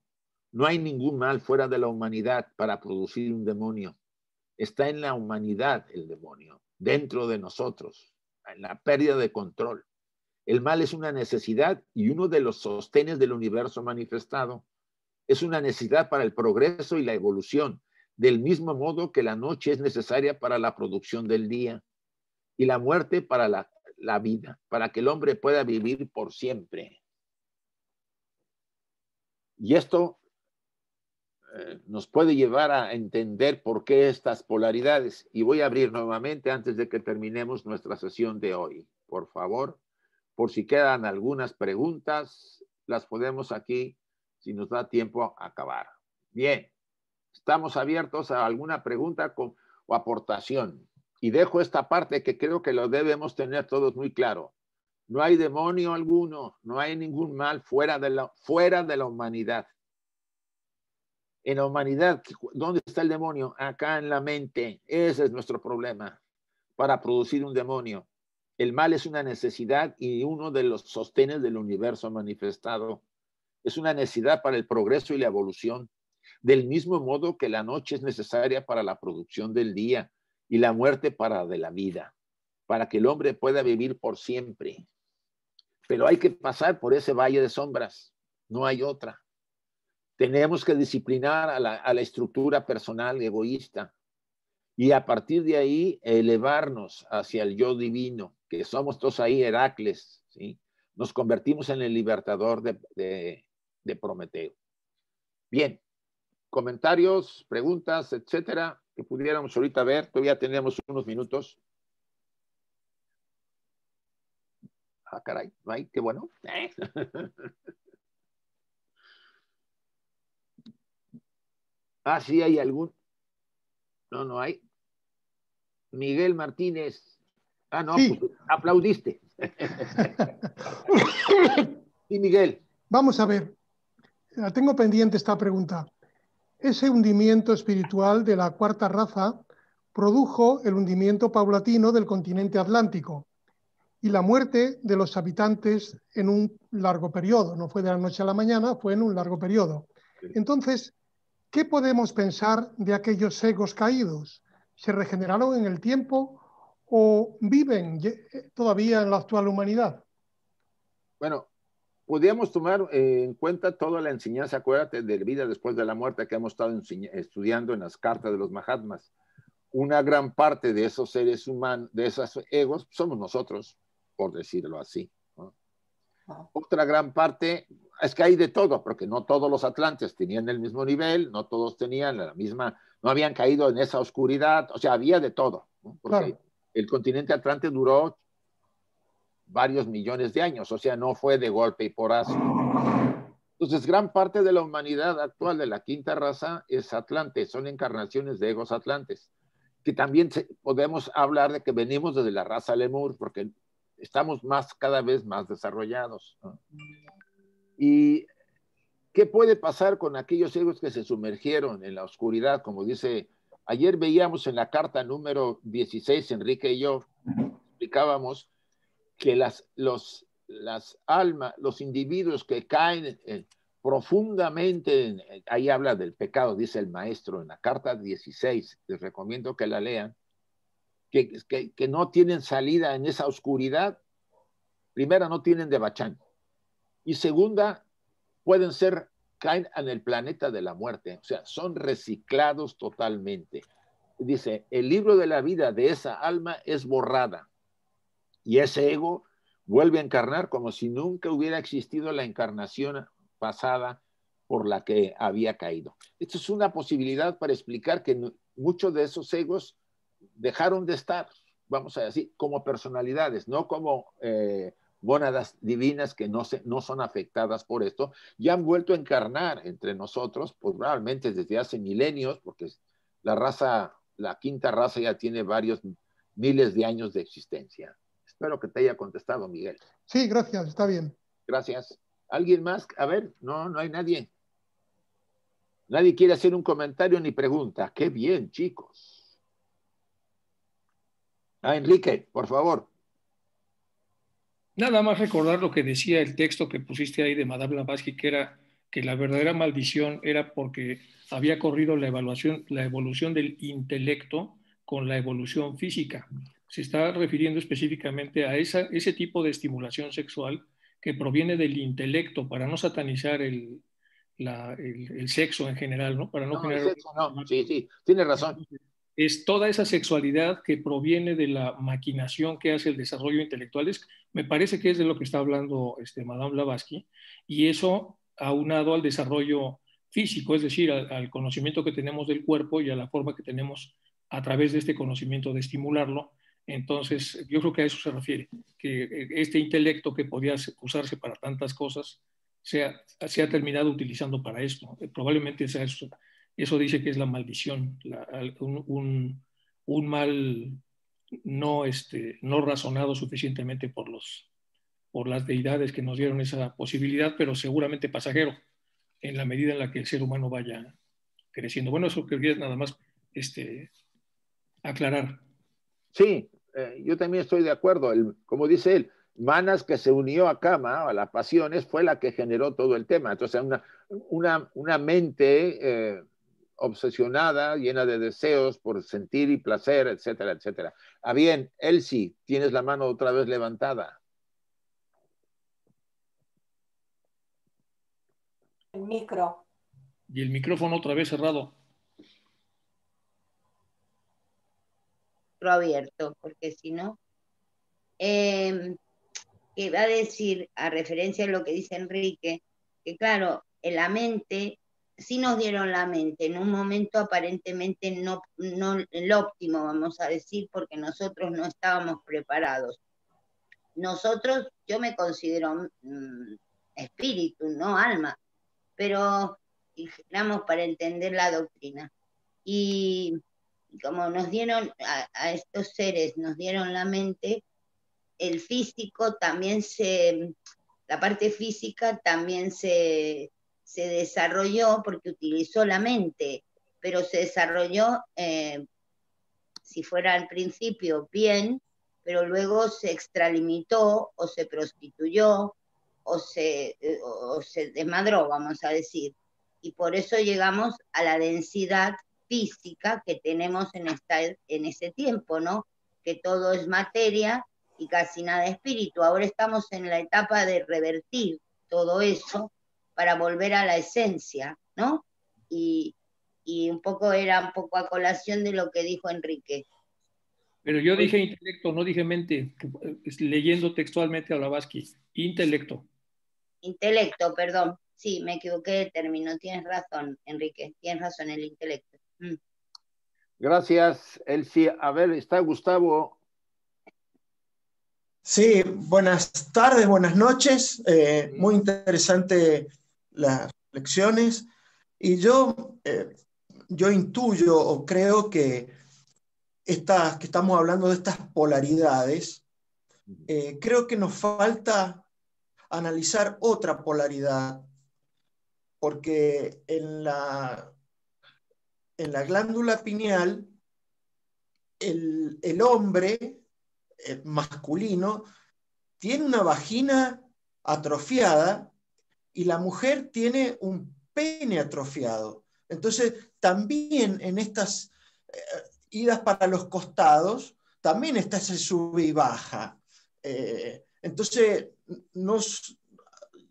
No hay ningún mal fuera de la humanidad para producir un demonio. Está en la humanidad el demonio, dentro de nosotros, en la pérdida de control. El mal es una necesidad y uno de los sostenes del universo manifestado es una necesidad para el progreso y la evolución, del mismo modo que la noche es necesaria para la producción del día y la muerte para la, vida, para que el hombre pueda vivir por siempre. Y esto eh, nos puede llevar a entender por qué estas polaridades. Y voy a abrir nuevamente antes de que terminemos nuestra sesión de hoy. Por favor, por si quedan algunas preguntas, las podemos aquí si nos da tiempo a acabar. Bien, estamos abiertos a alguna pregunta o aportación. Y dejo esta parte que creo que lo debemos tener todos muy claro. No hay demonio alguno, no hay ningún mal fuera de la, fuera de la humanidad. En la humanidad, ¿dónde está el demonio? Acá en la mente. Ese es nuestro problema para producir un demonio. El mal es una necesidad y uno de los sostenes del universo manifestado es una necesidad para el progreso y la evolución, del mismo modo que la noche es necesaria para la producción del día y la muerte para de la vida, para que el hombre pueda vivir por siempre. Pero hay que pasar por ese valle de sombras, no hay otra. Tenemos que disciplinar a la, estructura personal egoísta y a partir de ahí elevarnos hacia el yo divino, que somos todos ahí Heracles, ¿sí? nos convertimos en el libertador de, de Prometeo. Bien, comentarios, preguntas, etcétera, que pudiéramos ahorita ver. Todavía tenemos unos minutos. Ah, caray, ¿no Qué bueno. ah, sí, hay algún. No, no hay. Miguel Martínez. Ah, no, pues, aplaudiste. y Miguel. Vamos a ver tengo pendiente esta pregunta. Ese hundimiento espiritual de la cuarta raza produjo el hundimiento paulatino del continente atlántico y la muerte de los habitantes en un largo periodo. No fue de la noche a la mañana, fue en un largo periodo. Entonces, ¿qué podemos pensar de aquellos egos caídos? ¿Se regeneraron en el tiempo o viven eh, todavía en la actual humanidad? Bueno, podríamos tomar eh, en cuenta toda la enseñanza, acuérdate, de vida después de la muerte que hemos estado estudiando en las cartas de los Mahatmas. Una gran parte de esos seres humanos, de esos egos, somos nosotros, por decirlo así. Otra gran parte, es que hay de todo, porque no todos los atlantes tenían el mismo nivel, no todos tenían la misma, no habían caído en esa oscuridad, o sea, había de todo. Porque el continente atlante duró varios millones de años, o sea, no fue de golpe y porazo. Entonces, gran parte de la humanidad actual de la quinta raza es atlante, son encarnaciones de egos atlantes, que también podemos hablar de que venimos desde la raza lemur, porque estamos más cada vez más desarrollados. ¿Y qué puede pasar con aquellos egos que se sumergieron en la oscuridad? Como dice, ayer veíamos en la carta número 16, Enrique y yo explicábamos que las, las almas, los individuos que caen eh, profundamente, ahí habla del pecado, dice el maestro en la carta 16, les recomiendo que la lean, que, no tienen salida en esa oscuridad, primera, no tienen de y segunda, pueden ser, caen en el planeta de la muerte, o sea, son reciclados totalmente. Dice, el libro de la vida de esa alma es borrada y ese ego vuelve a encarnar como si nunca hubiera existido la encarnación pasada por la que había caído. Esto es una posibilidad para explicar que muchos de esos egos dejaron de estar, vamos a decir, como personalidades, no como eh, divinas que no, se, no son afectadas por esto, Ya han vuelto a encarnar entre nosotros, probablemente desde hace milenios, porque la raza, la quinta raza ya tiene varios miles de años de existencia. Espero que te haya contestado, Miguel. Sí, gracias, está bien. Gracias. ¿Alguien más? A ver, no, no hay nadie. Nadie quiere hacer un comentario ni pregunta. Qué bien, chicos. Ah, Enrique, por favor. Nada más recordar lo que decía el texto que pusiste ahí de Madame Blavatsky, que era que la verdadera maldición era porque había corrido la evaluación, la evolución del intelecto con la evolución física se está refiriendo específicamente a esa, ese tipo de estimulación sexual que proviene del intelecto para no satanizar el, sexo en general, ¿no? Para no, El sexo, no. Sí, sí, tiene razón. Es toda esa sexualidad que proviene de la maquinación que hace el desarrollo intelectual. me parece que es de lo que está hablando este, Madame Blavatsky. Y eso aunado al desarrollo físico, es decir, al conocimiento que tenemos del cuerpo y a la forma que tenemos a través de este conocimiento de estimularlo entonces, yo creo que a eso se refiere, que eh, este intelecto que podía usarse para tantas cosas se ha, terminado utilizando para esto. Probablemente eso, dice que es la maldición, un, mal este, no, razonado suficientemente por, los, por las deidades que nos dieron esa posibilidad, pero seguramente pasajero en la medida en la que el ser humano vaya creciendo. Bueno, eso quería nada más este, aclarar. Sí, eh, yo también estoy de acuerdo, como dice él, Manas que se unió a Cama, a las pasiones, fue la que generó todo el tema. Entonces, una, una, una mente eh, obsesionada, llena de deseos por sentir y placer, etcétera, etcétera. Ah, bien, Elsie, tienes la mano otra vez levantada. El micro. Y el micrófono otra vez cerrado. abierto, porque si no, que em, va a decir, a referencia a lo que dice Enrique, que claro, en la mente, si nos dieron la mente, en un momento aparentemente no, no el óptimo, vamos a decir, porque nosotros no estábamos preparados. Nosotros, yo me considero mm, espíritu, no alma, pero digamos para entender la doctrina. Y como nos dieron a, estos seres, nos dieron la mente, el físico también se, la parte física también se, desarrolló porque utilizó la mente, pero se desarrolló, eh, si fuera al principio, bien, pero luego se extralimitó o se prostituyó o se, eh, o se desmadró, vamos a decir. Y por eso llegamos a la densidad física que tenemos en, esta, en ese tiempo, ¿no? Que todo es materia y casi nada espíritu. Ahora estamos en la etapa de revertir todo eso para volver a la esencia, ¿no? Y, un poco era un poco a colación de lo que dijo Enrique. Pero yo dije intelecto, no dije mente, eh, leyendo textualmente a Blavatsky, intelecto. Intelecto, perdón. Sí, me equivoqué de término, tienes razón, Enrique, tienes razón, el intelecto. Mm. Gracias, Elsie. A ver, está Gustavo. Sí, buenas tardes, buenas noches. Eh, mm. muy interesante las lecciones. Y yo, eh, yo intuyo o creo que, estas, que estamos hablando de estas polaridades, mm. eh, creo que nos falta analizar otra polaridad, porque en la, en la glándula pineal, el, hombre eh, masculino tiene una vagina atrofiada y la mujer tiene un pene atrofiado. Entonces, también en estas eh, idas para los costados, también está ese sube y baja. Eh, entonces,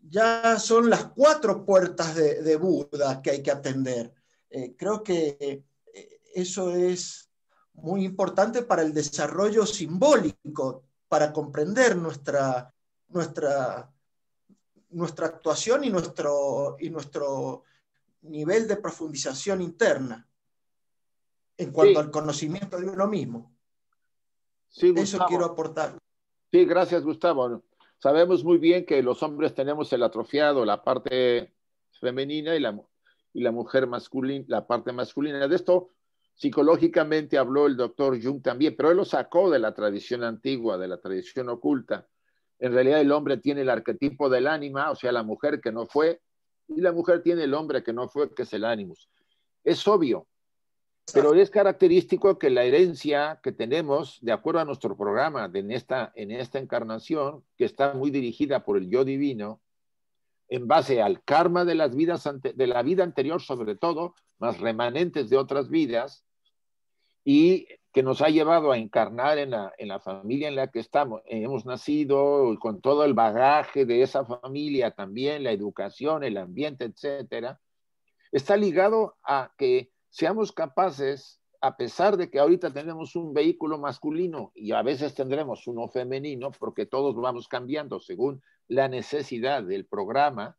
ya son las cuatro puertas de Buda que hay que atender. Eh, creo que eh, eso es muy importante para el desarrollo simbólico, para comprender nuestra, nuestra, nuestra actuación y nuestro, y nuestro nivel de profundización interna en cuanto al conocimiento de uno mismo. Eso quiero aportar. Sí, gracias, Gustavo. Sabemos muy bien que los hombres tenemos el atrofiado, la parte femenina y la, mujer y la mujer masculina, la parte masculina. De esto psicológicamente habló el doctor Jung también, pero él lo sacó de la tradición antigua, de la tradición oculta. En realidad el hombre tiene el arquetipo del ánima, o sea, la mujer que no fue, y la mujer tiene el hombre que no fue, que es el ánimus. Es obvio, pero es característico que la herencia que tenemos, de acuerdo a nuestro programa de en, esta, en esta encarnación, que está muy dirigida por el yo divino, en base al karma de, las vidas de la vida anterior, sobre todo, más remanentes de otras vidas, y que nos ha llevado a encarnar en la, familia en la que estamos, hemos nacido, con todo el bagaje de esa familia también, la educación, el ambiente, etcétera, está ligado a que seamos capaces, a pesar de que ahorita tenemos un vehículo masculino y a veces tendremos uno femenino, porque todos vamos cambiando según la necesidad del programa,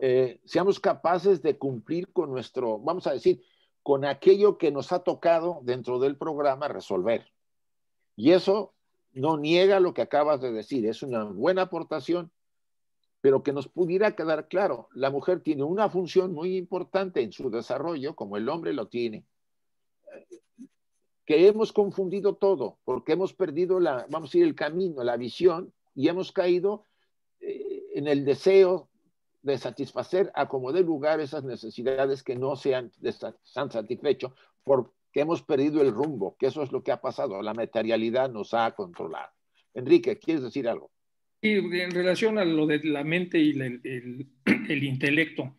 eh, seamos capaces de cumplir con nuestro, vamos a decir, con aquello que nos ha tocado dentro del programa resolver. Y eso no niega lo que acabas de decir, es una buena aportación, pero que nos pudiera quedar claro, la mujer tiene una función muy importante en su desarrollo, como el hombre lo tiene, que hemos confundido todo, porque hemos perdido la, vamos a decir, el camino, la visión y hemos caído eh, en el deseo de satisfacer a como lugar esas necesidades que no se han, satisfecho porque hemos perdido el rumbo, que eso es lo que ha pasado, la materialidad nos ha controlado. Enrique, ¿quieres decir algo? Sí, en relación a lo de la mente y el, intelecto,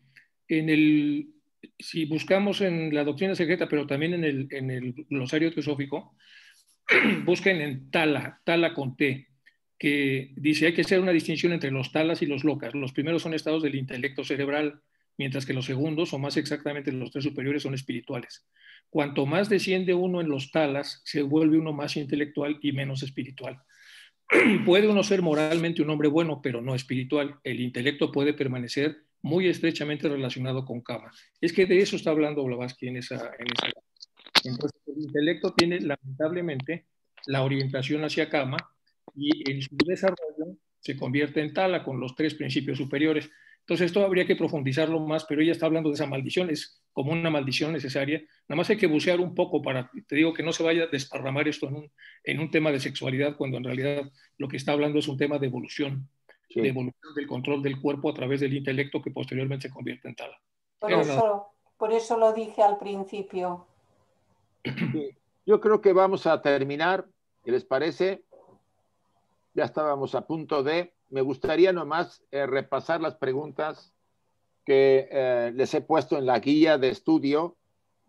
en el, si buscamos en la doctrina secreta, pero también en el, en el glosario teosófico, busquen en Tala, Tala con T, que dice hay que hacer una distinción entre los talas y los locas. Los primeros son estados del intelecto cerebral, mientras que los segundos, o más exactamente los tres superiores, son espirituales. Cuanto más desciende uno en los talas, se vuelve uno más intelectual y menos espiritual. puede uno ser moralmente un hombre bueno, pero no espiritual. El intelecto puede permanecer muy estrechamente relacionado con cama Es que de eso está hablando Blavatsky en esa, Entonces, el intelecto tiene lamentablemente la orientación hacia Kama y en su desarrollo se convierte en tala con los tres principios superiores. Entonces esto habría que profundizarlo más, pero ella está hablando de esa maldición, es como una maldición necesaria. Nada más hay que bucear un poco para, te digo, que no se vaya a desparramar esto en un, en un tema de sexualidad, cuando en realidad lo que está hablando es un tema de evolución, de evolución del control del cuerpo a través del intelecto que posteriormente se convierte en tala. Por, eso, por eso lo dije al principio. Yo creo que vamos a terminar, ¿qué les parece? ya estábamos a punto de, me gustaría nomás eh, repasar las preguntas que eh, les he puesto en la guía de estudio.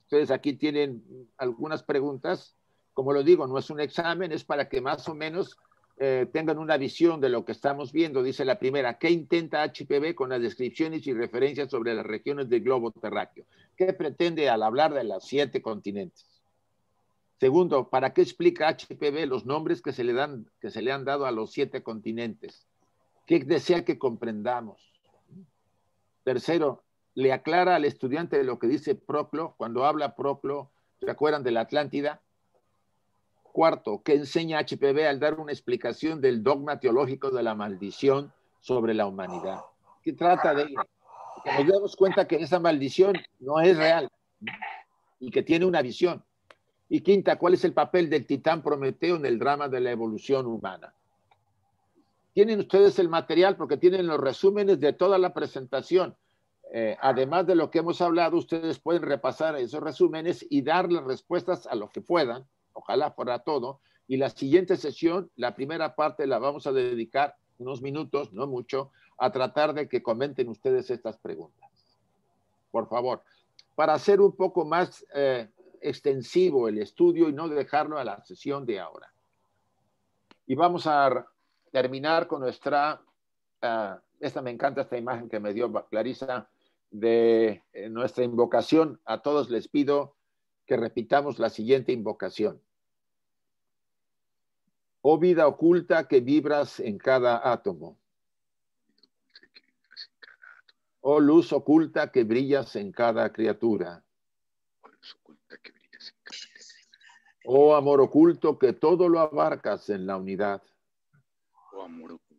Ustedes aquí tienen algunas preguntas. Como lo digo, no es un examen, es para que más o menos eh, tengan una visión de lo que estamos viendo. Dice la primera, ¿qué intenta HPV con las descripciones y referencias sobre las regiones del globo terráqueo? ¿Qué pretende al hablar de las siete continentes? Segundo, ¿para qué explica HPV los nombres que se le, dan, que se le han dado a los siete continentes? ¿Qué desea que comprendamos? Tercero, le aclara al estudiante lo que dice Proclo, cuando habla Proclo, ¿se acuerdan de la Atlántida? Cuarto, ¿qué enseña HPV al dar una explicación del dogma teológico de la maldición sobre la humanidad? ¿Qué trata de nos damos cuenta que esa maldición no es real y que tiene una visión. Y quinta, ¿cuál es el papel del titán Prometeo en el drama de la evolución humana? Tienen ustedes el material porque tienen los resúmenes de toda la presentación. Eh, además de lo que hemos hablado, ustedes pueden repasar esos resúmenes y dar las respuestas a lo que puedan, ojalá fuera todo. Y la siguiente sesión, la primera parte, la vamos a dedicar unos minutos, no mucho, a tratar de que comenten ustedes estas preguntas. Por favor, para ser un poco más eh, extensivo el estudio y no dejarlo a la sesión de ahora. Y vamos a terminar con nuestra, ah, esta me encanta esta imagen que me dio Clarisa, de eh, nuestra invocación. A todos les pido que repitamos la siguiente invocación. Oh vida oculta que vibras en cada átomo. Oh luz oculta que brillas en cada criatura. Oh amor oculto que todo lo abarcas en la unidad. Oh amor oculto